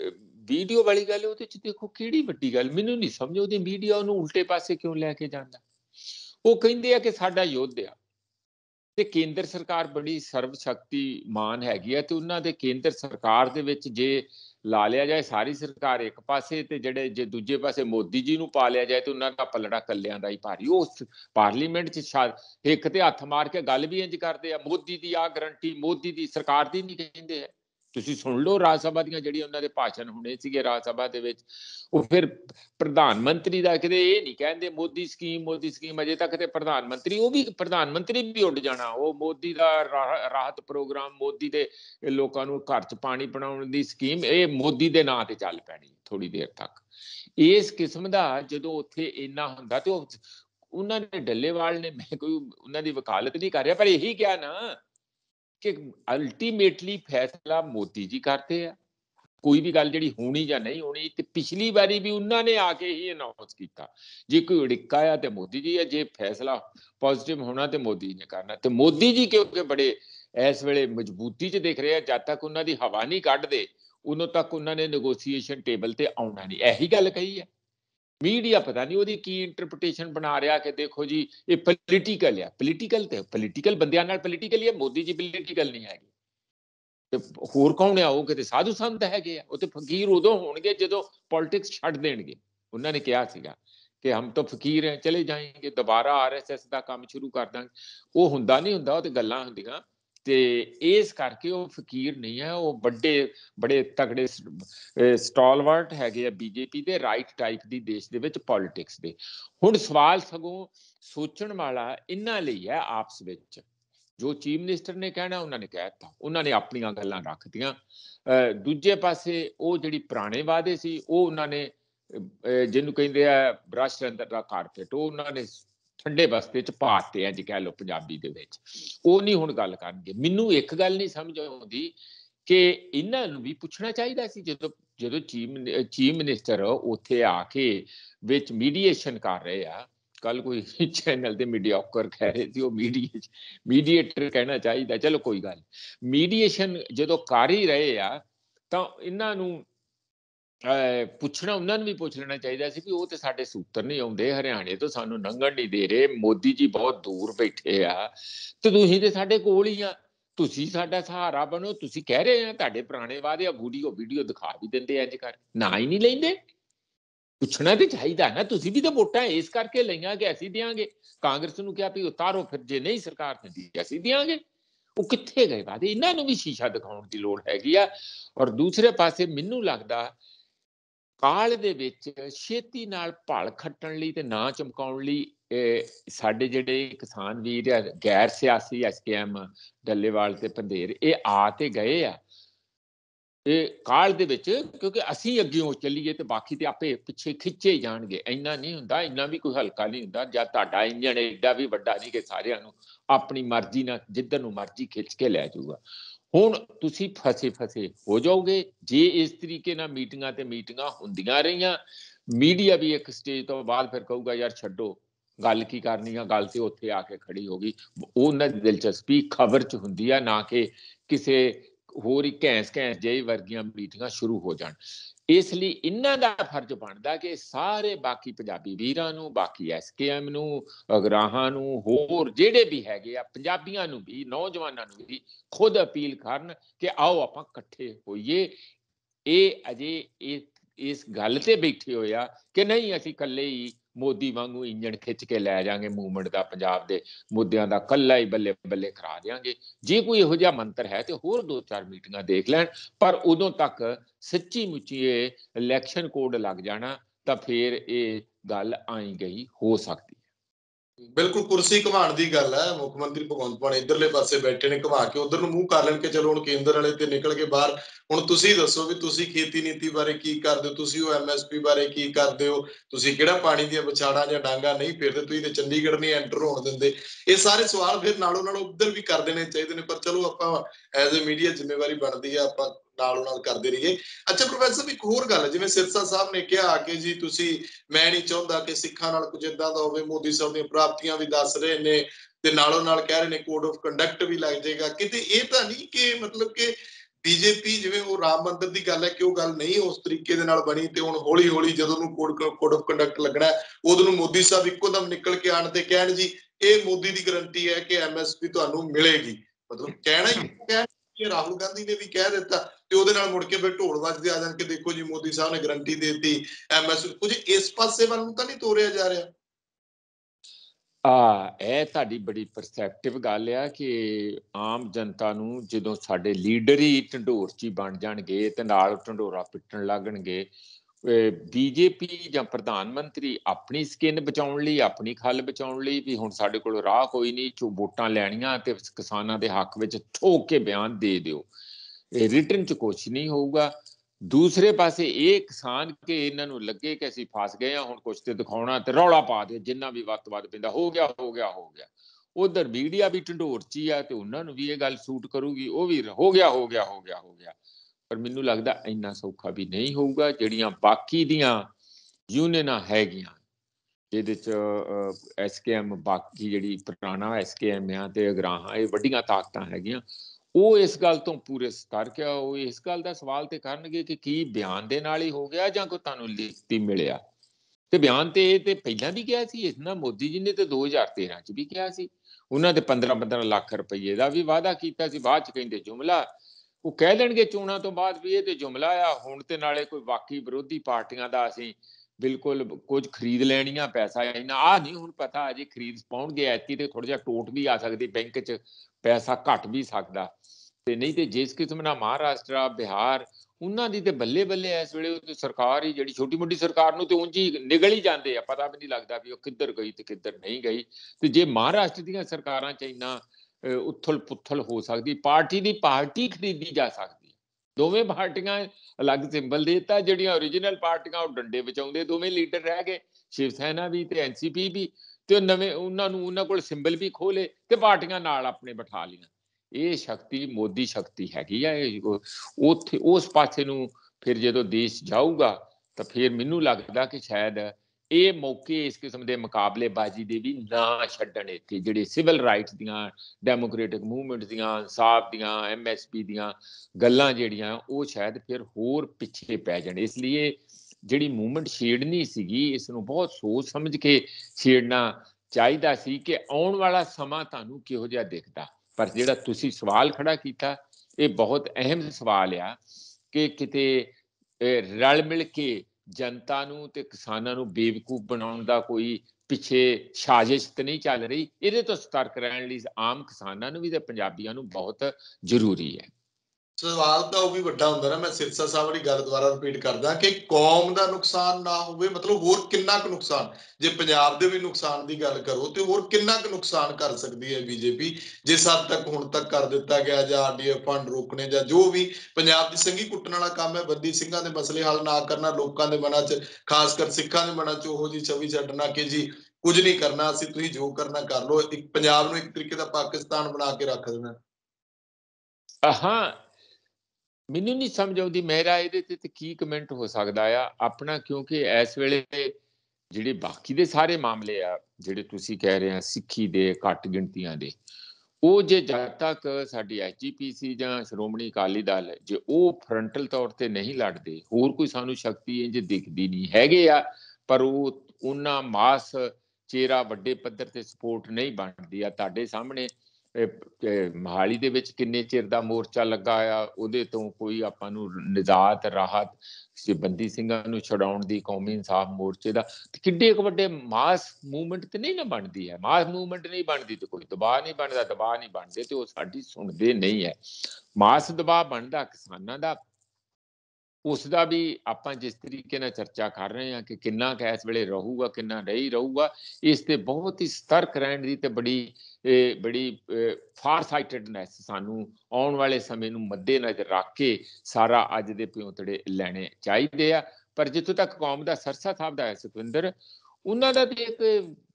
ਵੀਡੀਓ ਵਾਲੀ ਗੱਲ ਉਹਦੇ ਚ ਦੇਖੋ ਕਿਹੜੀ ਵੱਡੀ ਗੱਲ ਮੈਨੂੰ ਨਹੀਂ ਸਮਝ ਉਹਦੀ ਮੀਡੀਆ ਉਹਨੂੰ ਉਲਟੇ ਪਾਸੇ ਕਿਉਂ ਲੈ ਕੇ ਜਾਂਦਾ ਉਹ ਕਹਿੰਦੇ ਆ ਕਿ ਸਾਡਾ ਯੋਧਿਆ ਤੇ ਕੇਂਦਰ ਸਰਕਾਰ ਬੜੀ ਸਰਵ ਹੈਗੀ ਹੈ ਤੇ ਉਹਨਾਂ ਦੇ ਕੇਂਦਰ ਸਰਕਾਰ ਦੇ ਵਿੱਚ ਜੇ ਲਾ ਲਿਆ ਜਾਏ ਸਾਰੀ ਸਰਕਾਰ ਇੱਕ ਪਾਸੇ ਤੇ ਜਿਹੜੇ ਜੇ ਦੂਜੇ ਪਾਸੇ ਮੋਦੀ ਜੀ ਨੂੰ ਪਾ ਲਿਆ ਜਾਏ ਤੇ ਉਹਨਾਂ ਦਾ ਪਲੜਾ ਕੱਲਿਆਂ ਦਾ ਹੀ ਭਾਰੀ ਉਸ ਪਾਰਲੀਮੈਂਟ 'ਚ ਇੱਕ ਤੇ ਹੱਥ ਮਾਰ ਕੇ ਗੱਲ ਵੀ ਇੰਜ ਕਰਦੇ ਆ ਮੋਦੀ ਦੀ ਆ ਗਰੰਟੀ ਮੋਦੀ ਦੀ ਸਰਕਾਰ ਦੀ ਨਹੀਂ ਕਹਿੰਦੇ ਆ ਤੁਸੀਂ ਸੁਣ ਲਓ ਰਾਜ ਸਭਾ ਦੀਆਂ ਜਿਹੜੀ ਉਹਨਾਂ ਦੇ ਭਾਸ਼ਣ ਹੁੰਦੇ ਸੀਗੇ ਰਾਜ ਸਭਾ ਦੇ ਵਿੱਚ ਉਹ ਫਿਰ ਪ੍ਰਧਾਨ ਮੰਤਰੀ ਦਾ ਕਿਤੇ ਇਹ ਨਹੀਂ ਕਹਿੰਦੇ ਮੋਦੀ ਸਕੀਮ ਮੋਦੀ ਸਕੀਮ ਅਜੇ ਤੱਕ ਤੇ ਪ੍ਰਧਾਨ ਮੰਤਰੀ ਉਹ ਵੀ ਪ੍ਰਧਾਨ ਮੰਤਰੀ ਵੀ ਉੱਡ ਜਾਣਾ ਉਹ ਮੋਦੀ ਦਾ ਰਾਹਤ ਪ੍ਰੋਗਰਾਮ ਮੋਦੀ ਦੇ ਲੋਕਾਂ ਨੂੰ ਘਰ 'ਚ ਪਾਣੀ ਬਣਾਉਣ ਦੀ ਸਕੀਮ ਇਹ ਮੋਦੀ ਦੇ ਨਾਂ ਤੇ ਚੱਲ ਪੈਣੀ ਥੋੜੀ ਦੇਰ ਤੱਕ ਇਸ ਕਿਸਮ ਦਾ ਜਦੋਂ ਉੱਥੇ ਇੰਨਾ ਹੁੰਦਾ ਤੇ ਉਹਨਾਂ ਨੇ ਡੱਲੇਵਾਲ ਨੇ ਮੈਂ ਕੋਈ ਉਹਨਾਂ ਦੀ ਵਕਾਲਤ ਨਹੀਂ ਕਰ ਰਿਹਾ ਪਰ ਇਹੀ ਕਿਹਾ ਨਾ ਕਿ ਅਲਟੀਮੇਟਲੀ ਫੈਸਲਾ ਮੋਦੀ ਜੀ ਕਰਦੇ ਆ ਕੋਈ ਵੀ ਗੱਲ ਜਿਹੜੀ ਹੋਣੀ ਜਾਂ ਨਹੀਂ ਹੋਣੀ ਤੇ ਪਿਛਲੀ ਵਾਰੀ ਵੀ ਉਹਨਾਂ ਨੇ ਆ ਕੇ ਹੀ ਅਨਾਉਂਸ ਕੀਤਾ ਜੇ ਕੋਈ ਉੜਿੱਕਾ ਆ ਤੇ ਮੋਦੀ ਜੀ ਆ ਜੇ ਫੈਸਲਾ ਪੋਜ਼ਿਟਿਵ ਹੋਣਾ ਤੇ ਮੋਦੀ ਨੇ ਕਰਨਾ ਤੇ ਮੋਦੀ ਜੀ ਕਿਉਂਕਿ ਬੜੇ ਇਸ ਵੇਲੇ ਮਜ਼ਬੂਤੀ 'ਚ ਦੇਖ ਰਹੇ ਆ ਜਦ ਤੱਕ ਉਹਨਾਂ ਦੀ ਹਵਾ ਨਹੀਂ ਕੱਢਦੇ ਉਦੋਂ ਤੱਕ ਉਹਨਾਂ ਨੇ ਨੇਗੋਸ਼ੀਏਸ਼ਨ ਟੇਬਲ ਤੇ ਆਉਣਾ ਨਹੀਂ ਇਹੀ ਗੱਲ ਕਹੀ ਹੈ ਮੀਡੀਆ ਪਤਾ ਨਹੀਂ ਉਹਦੀ ਕੀ ਇੰਟਰਪ੍ਰੀਟੇਸ਼ਨ ਬਣਾ ਰਿਹਾ ਕਿ ਦੇਖੋ ਜੀ ਇਹ ਪੋਲੀਟੀਕਲ ਆ ਪੋਲੀਟੀਕਲ ਤੇ ਪੋਲੀਟੀਕਲ ਬੰਦਿਆਂ ਨਾਲ ਪੋਲੀਟੀਕਲ ਹੀ ਆ ਮੋਦੀ ਜੀ ਪੋਲੀਟੀਕਲ ਨਹੀਂ ਹੈਗੇ ਤੇ ਹੋਰ ਕੌਣ ਆ ਉਹ ਕਿਤੇ ਸਾਧੂ ਸੰਤ ਹੈਗੇ ਆ ਉਹ ਤੇ ਫਕੀਰ ਉਦੋਂ ਹੋਣਗੇ ਜਦੋਂ ਪੋਲਿਟਿਕਸ ਛੱਡ ਦੇਣਗੇ ਉਹਨਾਂ ਨੇ ਕਿਹਾ ਸੀਗਾ ਕਿ ਹਮ ਤਾਂ ਫਕੀਰ ਹੈ ਚਲੇ ਜਾਏਗੇ ਦੁਬਾਰਾ ਆਰਐਸਐਸ ਦਾ ਕੰਮ ਸ਼ੁਰੂ ਕਰ ਦਾਂਗੇ ਉਹ ਹੁੰਦਾ ਨਹੀਂ ਹੁੰਦਾ ਉਹ ਤੇ ਗੱਲਾਂ ਹੁੰਦੀਆਂ ਤੇ ਇਸ ਕਰਕੇ ਉਹ ਫਕੀਰ ਨਹੀਂ ਹੈ ਉਹ ਵੱਡੇ ਬੜੇ ਤਕੜੇ ਸਟਾਲਵਰਟ ਹੈਗੇ ਆ ਬੀਜੇਪੀ ਦੇ ਰਾਈਟ ਟਾਈਪ ਦੀ ਦੇਸ਼ ਦੇ ਵਿੱਚ ਪੋਲਿਟਿਕਸ ਦੇ ਹੁਣ ਸਵਾਲ ਸਗੋਂ ਸੋਚਣ ਵਾਲਾ ਇਹਨਾਂ ਲਈ ਹੈ ਆਪਸ ਵਿੱਚ ਜੋ ਚੀਫ ਮਿਨਿਸਟਰ ਨੇ ਕਹਿਣਾ ਉਹਨਾਂ ਨੇ ਕਹਿਤਾ ਉਹਨਾਂ ਨੇ ਆਪਣੀਆਂ ਗੱਲਾਂ ਰੱਖਤੀਆਂ ਦੂਜੇ ਪਾਸੇ ਉਹ ਜਿਹੜੀ ਪੁਰਾਣੇ ਵਾਅਦੇ ਸੀ ਉਹ ਉਹਨਾਂ ਨੇ ਜਿਹਨੂੰ ਕਹਿੰਦੇ ਆ ਬ੍ਰਸ਼ ਅੰਦਰ ਦਾ ਕਾਰਪੇਟ ਉਹ ਉਹਨਾਂ ਨੇ ਠੰਡੇ ਬਸਤੇ ਚ ਪਾਤੇ ਜੀ ਕਹਿ ਲੋ ਪੰਜਾਬੀ ਦੇ ਵਿੱਚ ਉਹ ਨਹੀਂ ਹੁਣ ਗੱਲ ਕਰਨਗੇ ਮੈਨੂੰ ਇੱਕ ਗੱਲ ਨਹੀਂ ਸਮਝ ਆਉਂਦੀ ਕਿ ਇਹਨਾਂ ਨੂੰ ਵੀ ਪੁੱਛਣਾ ਚਾਹੀਦਾ ਸੀ ਜਦੋਂ ਜਦੋਂ ਚੀਫ ਮਿਨਿਸਟਰ ਉੱਥੇ ਆ ਕੇ ਵਿੱਚ ਮੀਡੀਏਸ਼ਨ ਕਰ ਰਹੇ ਆ ਕੱਲ ਕੋਈ ਚੈਨਲ ਮੀਡੀਆ ਆਕਰ ਕਹਿ ਰਹੇ ਸੀ ਉਹ ਮੀਡੀਏ ਮੀਡੀਏਟਰ ਕਹਿਣਾ ਚਾਹੀਦਾ ਚਲੋ ਕੋਈ ਗੱਲ ਮੀਡੀਏਸ਼ਨ ਜਦੋਂ ਕਰ ਹੀ ਰਹੇ ਆ ਤਾਂ ਇਹਨਾਂ ਨੂੰ ਪੁੱਛਣਾ ਉਹਨਾਂ ਨੂੰ ਵੀ ਪੁੱਛ ਲੈਣਾ ਚਾਹੀਦਾ ਸੀ ਵੀ ਉਹ ਤੇ ਸਾਡੇ ਸੂਤਰ ਨਹੀਂ ਆਉਂਦੇ ਹਰਿਆਣੇ ਤੋਂ ਸਾਨੂੰ ਲੰਘਣ ਨਹੀਂ ਦੇ ਰਹੇ ਮੋਦੀ ਜੀ ਬਹੁਤ ਦੂਰ ਬੈਠੇ ਆ ਤੇ ਤੁਸੀਂ ਤੇ ਸਾਡੇ ਕੋਲ ਹੀ ਆ ਤੁਸੀਂ ਸਾਡਾ ਸਹਾਰਾ ਬਣੋ ਤੁਸੀਂ ਕਹਿ ਰਹੇ ਆ ਤੁਹਾਡੇ ਪੁਰਾਣੇ ਵਾਦੇ ਆ ਵੀਡੀਓ ਵੀਡੀਓ ਦਿਖਾ ਵੀ ਦਿੰਦੇ ਅੱਜ ਕਰ ਨਾ ਹੀ ਨਹੀਂ ਲੈਂਦੇ ਪੁੱਛਣਾ ਤੇ ਚਾਹੀਦਾ ਨਾ ਤੁਸੀਂ ਵੀ ਤਾਂ ਵੋਟਾਂ ਇਸ ਕਰਕੇ ਲਈਆਂ ਕਿ ਅਸੀਂ ਦੇਾਂਗੇ ਕਾਂਗਰਸ ਨੂੰ ਕਿਹਾ ਵੀ ਉਤਾਰੋ ਫਿਰ ਜੇ ਨਹੀਂ ਸਰਕਾਰ ਦਿੰਦੀ ਅਸੀਂ ਦਿਆਂਗੇ ਉਹ ਕਿੱਥੇ ਗਏ ਵਾਦੇ ਇਹਨਾਂ ਨੂੰ ਵੀ ਸ਼ੀਸ਼ਾ ਦਿਖਾਉਣ ਦੀ ਲੋੜ ਹੈਗੀ ਆ ਔਰ ਦੂਸਰੇ ਪਾਸੇ ਮੈਨੂੰ ਲੱਗਦਾ ਕਾਲ ਦੇ ਵਿੱਚ ਛੇਤੀ ਨਾਲ ਭਲ ਖੱਟਣ ਲਈ ਤੇ ਨਾ ਚਮਕਾਉਣ ਲਈ ਸਾਡੇ ਜਿਹੜੇ ਕਿਸਾਨ ਵੀਰ ਆ ਗੈਰ ਸਿਆਸੀ ਐਸਕੇਐਮ ਡੱਲੇਵਾਲ ਤੇ ਪੰਦੇਰ ਇਹ ਆ ਤੇ ਗਏ ਆ ਤੇ ਕਾਲ ਦੇ ਵਿੱਚ ਕਿਉਂਕਿ ਅਸੀਂ ਅੱਗੇੋਂ ਚੱਲੀਏ ਤੇ ਬਾਕੀ ਤੇ ਆਪੇ ਪਿੱਛੇ ਖਿੱਚੇ ਜਾਣਗੇ ਇੰਨਾ ਨਹੀਂ ਹੁੰਦਾ ਇੰਨਾ ਵੀ ਕੋਈ ਹਲਕਾ ਨਹੀਂ ਹੁੰਦਾ ਜਾਂ ਤੁਹਾਡਾ ਇੰਜਣ ਐਡਾ ਵੀ ਵੱਡਾ ਨਹੀਂ ਕਿ ਸਾਰਿਆਂ ਨੂੰ ਆਪਣੀ ਮਰਜ਼ੀ ਨਾਲ ਜਿੱਧਰ ਨੂੰ ਮਰਜ਼ੀ ਖਿੱਚ ਕੇ ਲੈ ਜਾਊਗਾ ਹੁਣ ਤੁਸੀਂ ਫਸੇ ਫਸੇ ਹੋ ਜਾਓਗੇ ਜੇ ਇਸ ਤਰੀਕੇ ਨਾਲ ਮੀਟਿੰਗਾਂ ਤੇ ਮੀਟਿੰਗਾਂ ਹੁੰਦੀਆਂ ਰਹੀਆਂ ਮੀਡੀਆ ਵੀ ਇੱਕ ਸਟੇਜ ਤੋਂ ਬਾਅਦ ਫਿਰ ਕਹੂਗਾ ਯਾਰ ਛੱਡੋ ਗੱਲ ਕੀ ਕਰਨੀ ਆ ਗੱਲ ਤੇ ਉੱਥੇ ਆ ਕੇ ਖੜੀ ਹੋ ਗਈ ਉਹਨਾਂ ਦੀ ਦਿਲਚਸਪੀ ਖਬਰ 'ਚ ਹੁੰਦੀ ਆ ਨਾ ਕਿ ਕਿਸੇ ਹੋਰ ਹੀ ਘੈਂਸ ਘੈਂਸ ਜਿਹੀ ਵਰਗੀਆਂ ਮੀਟਿੰਗਾਂ ਸ਼ੁਰੂ ਹੋ ਜਾਣ ਇਸ ਲਈ ਇਹਨਾਂ ਦਾ ਫਰਜ਼ ਬਣਦਾ ਕਿ ਸਾਰੇ ਬਾਕੀ ਪੰਜਾਬੀ ਵੀਰਾਂ ਨੂੰ ਬਾਕੀ ਐਸਕੇਐਮ ਨੂੰ ਅਗਰਾਹਾਂ ਨੂੰ ਹੋਰ ਜਿਹੜੇ ਵੀ ਹੈਗੇ ਆ ਪੰਜਾਬੀਆਂ ਨੂੰ ਵੀ ਨੌਜਵਾਨਾਂ ਨੂੰ ਵੀ ਖੁਦ ਅਪੀਲ ਕਰਨ ਕਿ ਆਓ ਆਪਾਂ ਇਕੱਠੇ ਹੋਈਏ ਇਹ ਅਜੇ ਇਸ ਗੱਲ ਤੇ ਬੈਠੇ ਹੋਇਆ ਕਿ ਨਹੀਂ ਅਸੀਂ ਇਕੱਲੇ ਹੀ ਮੋਦੀ ਵਾਂਗੂ ਇੰਜਣ ਖਿੱਚ ਕੇ ਲੈ ਜਾਾਂਗੇ ਮੂਵਮੈਂਟ ਦਾ ਪੰਜਾਬ ਦੇ ਮੁੱਦਿਆਂ ਦਾ ਕੱਲਾ ਹੀ ਬੱਲੇ ਬੱਲੇ ਕਰਾ ਦੇਾਂਗੇ ਜੇ ਕੋਈ ਇਹੋ ਜਿਹਾ ਮੰਤਰ ਹੈ ਤੇ ਹੋਰ ਦੋ ਚਾਰ ਮੀਟਿੰਗਾਂ ਦੇਖ ਲੈਣ ਪਰ ਉਦੋਂ ਤੱਕ ਸੱਚੀ ਮੁੱਚੀ ਇਹ ਇਲੈਕਸ਼ਨ ਕੋਡ ਲੱਗ ਜਾਣਾ ਤਾਂ ਫੇਰ ਇਹ ਗੱਲ ਆਈ ਗਈ ਹੋ ਸਕਦੀ ਬਿਲਕੁਲ ਕੁਰਸੀ ਘਵਾਣ ਦੀ ਗੱਲ ਹੈ ਮੁੱਖ ਮੰਤਰੀ ਭਗਵੰਤ ਮਾਨ ਇਧਰਲੇ ਪਾਸੇ ਬੈਠੇ ਨੇ ਘਵਾ ਕੇ ਉਧਰ ਨੂੰ ਮੂੰਹ ਕਰ ਲੈਣ ਕਿ ਚਲੋ ਹੁਣ ਕੇਂਦਰ ਵਾਲੇ ਤੇ ਨਿਕਲ ਕੇ ਬਾਹਰ ਹੁਣ ਤੁਸੀਂ ਦੱਸੋ ਵੀ ਤੁਸੀਂ ਖੇਤੀ ਨੀਤੀ ਬਾਰੇ ਕੀ ਕਰਦੇ ਹੋ ਤੁਸੀਂ ਉਹ ਐਮਐਸਪੀ ਬਾਰੇ ਕੀ ਕਰਦੇ ਹੋ ਤੁਸੀਂ ਕਿਹੜਾ ਪਾਣੀ ਦੀਆਂ ਵਿਚਾੜਾਂ ਜਾਂ ਡਾਂਗਾ ਨਹੀਂ ਫੇਰਦੇ ਤੁਸੀਂ ਤੇ ਚੰਡੀਗੜ੍ਹ ਨਹੀਂ ਐਂਟਰ ਹੋਣ ਦਿੰਦੇ ਇਹ ਸਾਰੇ ਸਵਾਲ ਫਿਰ ਨਾਲੋਂ ਨਾਲ ਉਧਰ ਵੀ ਕਰ ਦੇਣੇ ਚਾਹੀਦੇ ਨੇ ਪਰ ਚਲੋ ਆਪਾਂ ਐਜ਼ ਅ ਮੀਡੀਆ ਜ਼ਿੰਮੇਵਾਰੀ ਬਣਦੀ ਆ ਆਪਾਂ ਨਾਲ ਉਹਨਾਂ ਕਰਦੇ ਰਹੀਏ ਅੱਛਾ ਪ੍ਰੋਫੈਸਰ ਵੀ ਇੱਕ ਹੋਰ ਗੱਲ ਜਿਵੇਂ ਸਿਰਸਾ ਸਾਹਿਬ ਨੇ ਕਿਹਾ ਕਿ ਜੀ ਤੁਸੀਂ ਮੈਂ ਨਹੀਂ ਚਾਹੁੰਦਾ ਕਿ ਸਿੱਖਾਂ ਨਾਲ ਕੁਝ ਇਦਾਂ ਦਾ ਹੋਵੇ ਮੋਦੀ ਸਾਹਿਬ ਦੀਆਂ ਪ੍ਰਾਪਤੀਆਂ ਵੀ ਦੱਸ ਰਹੇ ਨੇ ਤੇ ਨਾਲੋਂ ਨਾਲ ਕਹਿ ਰਹੇ ਨੇ ਕੋਡ ਆਫ ਕੰਡਕਟ ਵੀ ਲੱਗ ਜਾਏਗਾ ਕਿਤੇ ਇਹ ਤਾਂ ਨਹੀਂ ਕਿ ਮਤਲਬ ਕਿ ਬੀਜੇਪੀ ਜਿਵੇਂ ਉਹ ਰਾਮ ਮੰਦਿਰ ਦੀ ਗੱਲ ਹੈ ਕਿ ਉਹ ਗੱਲ ਨਹੀਂ ਉਸ ਤਰੀਕੇ ਦੇ ਨਾਲ ਬਣੀ ਤੇ ਹੁਣ ਹੌਲੀ ਹੌਲੀ ਜਦੋਂ ਨੂੰ ਕੋਡ ਕੋਡ ਆਫ ਕੰਡਕਟ ਲੱਗਣਾ ਉਦੋਂ ਨੂੰ ਮੋਦੀ ਸਾਹਿਬ ਇੱਕੋ ਦਮ ਨਿਕਲ ਕੇ ਆਣ ਤੇ ਕਹਿਣ ਜੀ ਇਹ ਮੋਦੀ ਦੀ ਗਰੰਟੀ ਹੈ ਕਿ ਐਮਐਸਪੀ ਤੁਹਾਨੂੰ ਮਿਲੇਗੀ ਮਤਲਬ ਕਹਿਣਾ ਹੀ ਕਹਿਣਾ ਕਿ ਰਾਹੁਲ ਗਾਂਧੀ ਨੇ ਵੀ ਕਹਿ ਦਿੱਤਾ ਤੇ ਉਹਦੇ ਨਾਲ ਮੁੜ ਕੇ ਫਿਰ ਢੋਲ ਵੱਜਦੇ ਆ ਜਾਣ ਕਿ ਦੇਖੋ ਜੀ ਮੋਦੀ ਸਾਹਿਬ ਨੇ ਗਰੰਟੀ ਦੇ ਦਿੱਤੀ ਐਮਐਸ ਕੁਝ ਇਸ ਪਾਸੇ ਵੱਲ ਨੂੰ ਤਾਂ ਨਹੀਂ ਤੋਰਿਆ ਜਾ ਰਿਹਾ ਆ ਇਹ ਤੁਹਾਡੀ ਬੜੀ ਪਰਸਪੈਕਟਿਵ ਗੱਲ ਆ ਕਿ ਆਮ ਜਨਤਾ ਨੂੰ ਜਦੋਂ ਸਾਡੇ ਲੀਡਰ ਹੀ ਢੰਡੋਰ ਚ ਬਣ ਜਾਣਗੇ ਤੇ ਨਾਲ ਢੰਡੋਰਾ ਪਿੱਟਣ ਲੱਗਣਗੇ ਬੀਜੇਪੀ ਜਾਂ ਪ੍ਰਧਾਨ ਮੰਤਰੀ ਆਪਣੀ ਸਕਿਨ ਬਚਾਉਣ ਲਈ ਆਪਣੀ ਖੱਲ ਬਚਾਉਣ ਲਈ ਵੀ ਹੁਣ ਸਾਡੇ ਕੋਲ ਰਾਹ ਕੋਈ ਨਹੀਂ ਚੋ ਵੋਟਾਂ ਲੈਣੀਆਂ ਤੇ ਕਿਸਾਨਾਂ ਦੇ ਹੱਕ ਵਿੱਚ ਠੋਕ ਕੇ ਬਿਆਨ ਦੇ ਦਿਓ ਇਹ ਰਿਟਰਨ ਚ ਕੁਝ ਨਹੀਂ ਹੋਊਗਾ ਦੂਸਰੇ ਪਾਸੇ ਇਹ ਕਿਸਾਨ ਕਿ ਇਹਨਾਂ ਨੂੰ ਲੱਗੇ ਕਿ ਅਸੀਂ ਫਸ ਗਏ ਹਾਂ ਹੁਣ ਕੁਝ ਤੇ ਦਿਖਾਉਣਾ ਤੇ ਰੌਲਾ ਪਾ ਦੇ ਜਿੰਨਾ ਵੀ ਵਕਤ ਪਿੰਦਾ ਪੈਂਦਾ ਹੋ ਗਿਆ ਹੋ ਗਿਆ ਹੋ ਗਿਆ ਉਧਰ ਮੀਡੀਆ ਵੀ ਢੰਡੋਰਚੀ ਆ ਤੇ ਉਹਨਾਂ ਨੂੰ ਵੀ ਇਹ ਗੱਲ ਸੂਟ ਕਰੂਗੀ ਉਹ ਵੀ ਹੋ ਗਿਆ ਹੋ ਗਿਆ ਹੋ ਗਿਆ ਹੋ ਗਿਆ ਪਰ ਮੈਨੂੰ ਲੱਗਦਾ ਇੰਨਾ ਸੌਖਾ ਵੀ ਨਹੀਂ ਹੋਊਗਾ ਜਿਹੜੀਆਂ ਬਾਕੀ ਦੀਆਂ ਯੂਨੀਅਨਾਂ ਹੈਗੀਆਂ ਜਿਹਦੇ ਚ ਐਸਕੇਐਮ ਬਾਕੀ ਜਿਹੜੀ ਪੁਰਾਣਾ ਐਸਕੇਐਮ ਆ ਤੇ ਅਗਰਾਹਾਂ ਇਹ ਵੱਡੀਆਂ ਤਾਕਤਾਂ ਹੈਗੀਆਂ ਉਹ ਇਸ ਗੱਲ ਤੋਂ ਪੂਰੇ ਸਤਰ ਆ ਉਹ ਇਸ ਗੱਲ ਦਾ ਸਵਾਲ ਤੇ ਕਰਨਗੇ ਕਿ ਕੀ ਬਿਆਨ ਦੇ ਨਾਲ ਹੀ ਹੋ ਗਿਆ ਜਾਂ ਕੋ ਤੁਹਾਨੂੰ ਲਿਖਤੀ ਮਿਲਿਆ ਤੇ ਬਿਆਨ ਤੇ ਇਹ ਤੇ ਪਹਿਲਾਂ ਵੀ ਕਿਹਾ ਸੀ ਇਸ ਨਾਲ ਮੋਦੀ ਜੀ ਨੇ ਤੇ 2013 ਚ ਵੀ ਕਿਹਾ ਸੀ ਉਹਨਾਂ ਦੇ 15 15 ਲੱਖ ਰੁਪਏ ਦਾ ਵੀ ਵਾਅਦਾ ਕੀਤਾ ਸੀ ਬਾਅਦ ਚ ਕਹਿੰਦੇ ਜੁਮਲਾ ਉਹ ਕਹਿ ਦੇਣਗੇ ਚੋਣਾਂ ਤੋਂ ਬਾਅਦ ਵੀ ਇਹ ਤੇ ਜੁਮਲਾ ਆ ਹੁਣ ਤੇ ਨਾਲੇ ਕੋਈ ਵਾਕੀ ਵਿਰੋਧੀ ਪਾਰਟੀਆਂ ਦਾ ਅਸੀਂ ਬਿਲਕੁਲ ਕੁਝ ਖਰੀਦ ਲੈਣੀਆਂ ਪੈਸਾ ਇਹਨਾਂ ਆ ਨਹੀਂ ਹੁਣ ਪਤਾ ਅਜੇ ਖਰੀਦ ਪਾਉਣਗੇ ਐਤੀ ਤੇ ਥੋੜਾ ਜਿਹਾ ਟੋਟ ਵੀ ਆ ਸਕਦੀ ਬੈਂਕ 'ਚ ਪੈਸਾ ਘਟ ਵੀ ਸਕਦਾ ਤੇ ਨਹੀਂ ਤੇ ਜਿਸ ਕਿਸਮ ਨਾਲ ਮਹਾਰਾਸ਼ਟਰ ਬਿਹਾਰ ਉਹਨਾਂ ਦੀ ਤੇ ਬੱਲੇ ਬੱਲੇ ਇਸ ਵੇਲੇ ਉਹ ਤੇ ਸਰਕਾਰ ਹੀ ਜਿਹੜੀ ਛੋਟੀ ਮੋਟੀ ਸਰਕਾਰ ਨੂੰ ਤੇ ਉਂਝ ਹੀ ਨਿਗਲ ਹੀ ਜਾਂਦੇ ਆ ਪਤਾ ਵੀ ਨਹੀਂ ਲੱਗਦਾ ਵੀ ਉਹ ਕਿੱਧਰ ਗਈ ਤੇ ਕਿੱਧਰ ਨਹੀਂ ਗਈ ਤੇ ਜੇ ਮਹਾਰਾਸ਼ਟਰ ਦੀਆਂ ਸਰਕਾਰਾਂ 'ਚ ਇੰਨਾ ਉਥਲ ਪੁਥਲ ਹੋ ਸਕਦੀ ਪਾਰਟੀ ਦੀ ਪਾਰਟੀ ਖਰੀਦੀ ਜਾ ਸਕਦੀ ਦੋਵੇਂ ਪਾਰਟੀਆਂ ਅਲੱਗ ਸਿੰਬਲ ਦਿੱਤਾ ਜਿਹੜੀਆਂ origignal ਪਾਰਟੀਆਂ ਉਹ ਡੰਡੇ ਵਿਚਾਉਂਦੇ ਦੋਵੇਂ ਲੀਡਰ ਰਹਿ ਗਏ ਸ਼ਿਵ ਸੈਨਾ ਵੀ ਤੇ ਐਨਸੀਪੀ ਵੀ ਤੇ ਨਵੇਂ ਉਹਨਾਂ ਨੂੰ ਉਹਨਾਂ ਕੋਲ ਸਿੰਬਲ ਵੀ ਖੋਲੇ ਤੇ ਪਾਰਟੀਆਂ ਨਾਲ ਆਪਣੇ ਬਿਠਾ ਲੀਆਂ ਇਹ ਸ਼ਕਤੀ ਮੋਦੀ ਸ਼ਕਤੀ ਹੈਗੀ ਆ ਉੱਥੇ ਉਸ ਪਾਸੇ ਨੂੰ ਫਿਰ ਜਦੋਂ ਦੇਸ਼ ਜਾਊਗਾ ਤਾਂ ਫਿਰ ਮੈਨੂੰ ਲੱਗਦਾ ਕਿ ਸ਼ਾਇਦ ਇਹ ਮੌਕੇ ਇਸ ਕਿਸਮ ਦੇ ਮੁਕਾਬਲੇਬਾਜ਼ੀ ਦੇ ਵੀ ਨਾ ਛੱਡਣ ਇੱਥੇ ਜਿਹੜੇ ਸਿਵਲ ਰਾਈਟਸ ਦੀਆਂ ਡੈਮੋਕ੍ਰੈਟਿਕ ਮੂਵਮੈਂਟਸ ਦੀਆਂ ਇਨਸਾਫ ਦੀਆਂ ਐਮਐਸਪੀ ਦੀਆਂ ਗੱਲਾਂ ਜਿਹੜੀਆਂ ਉਹ ਸ਼ਾਇਦ ਫਿਰ ਹੋਰ ਪਿੱਛੇ ਪੈ ਜਾਣ ਇਸ ਲਈ ਜਿਹੜੀ ਮੂਵਮੈਂਟ ਛੇੜਨੀ ਸੀਗੀ ਇਸ ਨੂੰ ਬਹੁਤ ਸੋਚ ਸਮਝ ਕੇ ਛੇੜਨਾ ਚਾਹੀਦਾ ਸੀ ਕਿ ਆਉਣ ਵਾਲਾ ਸਮਾਂ ਤੁਹਾਨੂੰ ਕਿਹੋ ਜਿਹਾ ਦਿਖਦਾ ਪਰ ਜਿਹੜਾ ਤੁਸੀਂ ਸਵਾਲ ਖੜਾ ਕੀਤਾ ਇਹ ਬਹੁਤ ਅਹਿਮ ਸਵਾਲ ਆ ਕਿ ਕਿਤੇ ਰਲ ਮਿਲ ਕੇ ਜਨਤਾ ਨੂੰ ਤੇ ਕਿਸਾਨਾਂ ਨੂੰ ਬੇਵਕੂਫ ਬਣਾਉਣ ਦਾ ਕੋਈ ਪਿੱਛੇ ਸਾਜ਼ਿਸ਼ ਤੇ ਨਹੀਂ ਚੱਲ ਰਹੀ ਇਹਦੇ ਤੋਂ ਸਤਰਕ ਰਹਿਣ ਲਈ ਆਮ ਕਿਸਾਨਾਂ ਨੂੰ ਵੀ ਤੇ ਪੰਜਾਬੀਆਂ ਨੂੰ ਬਹੁਤ ਜ਼ਰੂਰੀ ਹੈ ਸਵਾਲ ਤਾਂ ਉਹ ਵੀ ਵੱਡਾ ਹੁੰਦਾ ਨਾ ਮੈਂ ਸਿਰਸਾ ਸਾਹਿਬ ਵਾਲੀ ਗੱਲ ਦੁਬਾਰਾ ਰਿਪੀਟ ਕਰਦਾ ਕਿ ਕੌਮ ਦਾ ਨੁਕਸਾਨ ਨਾ ਹੋਵੇ ਮਤਲਬ ਹੋਰ ਕਿੰਨਾ ਕੁ ਨੁਕਸਾਨ ਜੇ ਪੰਜਾਬ ਦੇ ਵੀ ਨੁਕਸਾਨ ਦੀ ਗੱਲ ਕਰੋ ਤੇ ਹੋਰ ਕਿੰਨਾ ਕੁ ਨੁਕਸਾਨ ਕਰ ਸਕਦੀ ਹੈ ਬੀਜੇਪੀ ਜਿਸ ਹੱਦ ਤੱਕ ਹੁਣ ਤੱਕ ਕਰ ਦਿੱਤਾ ਗਿਆ ਜਾਂ ਆਰਡੀਐਫ ਫੰਡ ਰੋਕਣੇ ਜਾਂ ਜੋ ਵੀ ਪੰਜਾਬ ਦੀ ਸੰਗੀ ਕੁੱਟਣ ਵਾਲਾ ਕੰਮ ਹੈ ਬੰਦੀ ਸਿੰਘਾਂ ਦੇ ਮਸਲੇ ਹੱਲ ਨਾ ਕਰਨਾ ਲੋਕਾਂ ਦੇ ਮਨਾਂ 'ਚ ਖਾਸ ਕਰ ਸਿੱਖਾਂ ਦੇ ਮਨਾਂ 'ਚ ਉਹੋ ਜੀ ਛਵੀ ਛੱਡਣਾ ਕਿ ਜੀ ਕੁਝ ਨਹੀਂ ਕਰਨਾ ਅਸੀਂ ਤੁਸੀਂ ਜੋ ਕਰਨਾ ਕਰ ਲਓ ਇੱਕ ਪੰਜਾਬ ਨੂੰ ਇੱਕ ਤਰੀਕੇ ਦਾ ਪਾਕਿਸਤਾਨ ਬਣਾ ਕੇ ਰੱਖ ਦੇਣਾ ਹਾਂ ਮੈਨੂੰ ਨਹੀਂ ਸਮਝ ਆਉਂਦੀ ਮੇਰਾ ਇਹਦੇ ਤੇ ਕੀ ਕਮੈਂਟ ਹੋ ਸਕਦਾ ਆ ਆਪਣਾ ਕਿਉਂਕਿ ਇਸ ਵੇਲੇ ਜਿਹੜੇ ਬਾਕੀ ਦੇ ਸਾਰੇ ਮਾਮਲੇ ਆ ਜਿਹੜੇ ਤੁਸੀਂ ਕਹਿ ਰਹੇ ਆ ਸਿੱਖੀ ਦੇ ਘੱਟ ਗਿਣਤੀਆਂ ਦੇ ਉਹ ਜੇ ਜਦ ਤੱਕ ਸਾਡੀ ਐਚਜੀਪੀਸੀ ਜਾਂ ਸ਼੍ਰੋਮਣੀ ਅਕਾਲੀ ਦਲ ਜੇ ਉਹ ਫਰੰਟਲ ਤੌਰ ਤੇ ਨਹੀਂ ਲੜਦੇ ਹੋਰ ਕੋਈ ਸਾਨੂੰ ਸ਼ਕਤੀ ਇੰਜ ਦਿਖਦੀ ਨਹੀਂ ਹੈਗੇ ਆ ਪਰ ਉਹ ਉਹਨਾਂ ਮਾਸ ਚਿਹਰਾ ਵੱਡੇ ਪੱਧਰ ਤੇ ਸਪੋਰਟ ਨਹੀਂ ਬਣਦੀ ਆ ਤੁਹਾਡੇ ਸਾਹਮਣੇ ਮਹਾਲੀ ਦੇ ਵਿੱਚ ਕਿੰਨੇ ਚਿਰ ਦਾ ਮੋਰਚਾ ਲੱਗਾ ਆ ਉਹਦੇ ਤੋਂ ਕੋਈ ਆਪਾਂ ਨੂੰ ਨਿਜ਼ਾਤ ਰਾਹਤ ਸਿਬੰਦੀ ਸਿੰਘਾਂ ਨੂੰ ਛਡਾਉਣ ਦੀ ਕੌਮੀ ਇਨਸਾਫ ਮੋਰਚੇ ਦਾ ਕਿੱਡੇ ਇੱਕ ਵੱਡੇ ਮਾਸ ਮੂਵਮੈਂਟ ਤੇ ਨਹੀਂ ਨਾ ਬਣਦੀ ਹੈ ਮਾਸ ਮੂਵਮੈਂਟ ਨਹੀਂ ਬਣਦੀ ਤੇ ਕੋਈ ਦਬਾਅ ਨਹੀਂ ਬਣਦਾ ਦਬਾਅ ਨਹੀਂ ਬਣਦੇ ਤੇ ਉਹ ਸਾਡੀ ਸੁਣਦੇ ਨਹੀਂ ਹੈ ਮਾਸ ਦਬਾਅ ਬਣਦਾ ਕਿਸਾਨਾਂ ਦਾ ਉਸ ਦਾ ਵੀ ਆਪਾਂ ਜਿਸ ਤਰੀਕੇ ਨਾਲ ਚਰਚਾ ਕਰ ਰਹੇ ਹਾਂ ਕਿ ਕਿੰਨਾ ਕੈਸ ਇਸ ਵੇਲੇ ਰਹੂਗਾ ਕਿੰਨਾ ਨਹੀਂ ਰਹੂਗਾ ਇਸ ਤੇ ਬਹੁਤ ਹੀ ਸਤਰਕ ਰਹਿਣ ਦੀ ਤੇ ਬੜੀ ਬੜੀ ਫਾਰ ਸਾਈਟਡਨੈਸ ਸਾਨੂੰ ਆਉਣ ਵਾਲੇ ਸਮੇਂ ਨੂੰ ਮੱਦੇ ਨਜ਼ਰ ਰੱਖ ਕੇ ਸਾਰਾ ਅੱਜ ਦੇ ਪਿਉਂਤੜੇ ਲੈਣੇ ਚਾਹੀਦੇ ਆ ਪਰ ਜਿੱਥੋਂ ਤੱਕ ਕੌਮ ਦਾ ਸਰਸਾ ਸਾਹਿਬ ਦਾ ਹੈ ਸੁਖਵਿੰਦਰ ਉਹਨਾਂ ਦਾ ਤੇ ਇੱਕ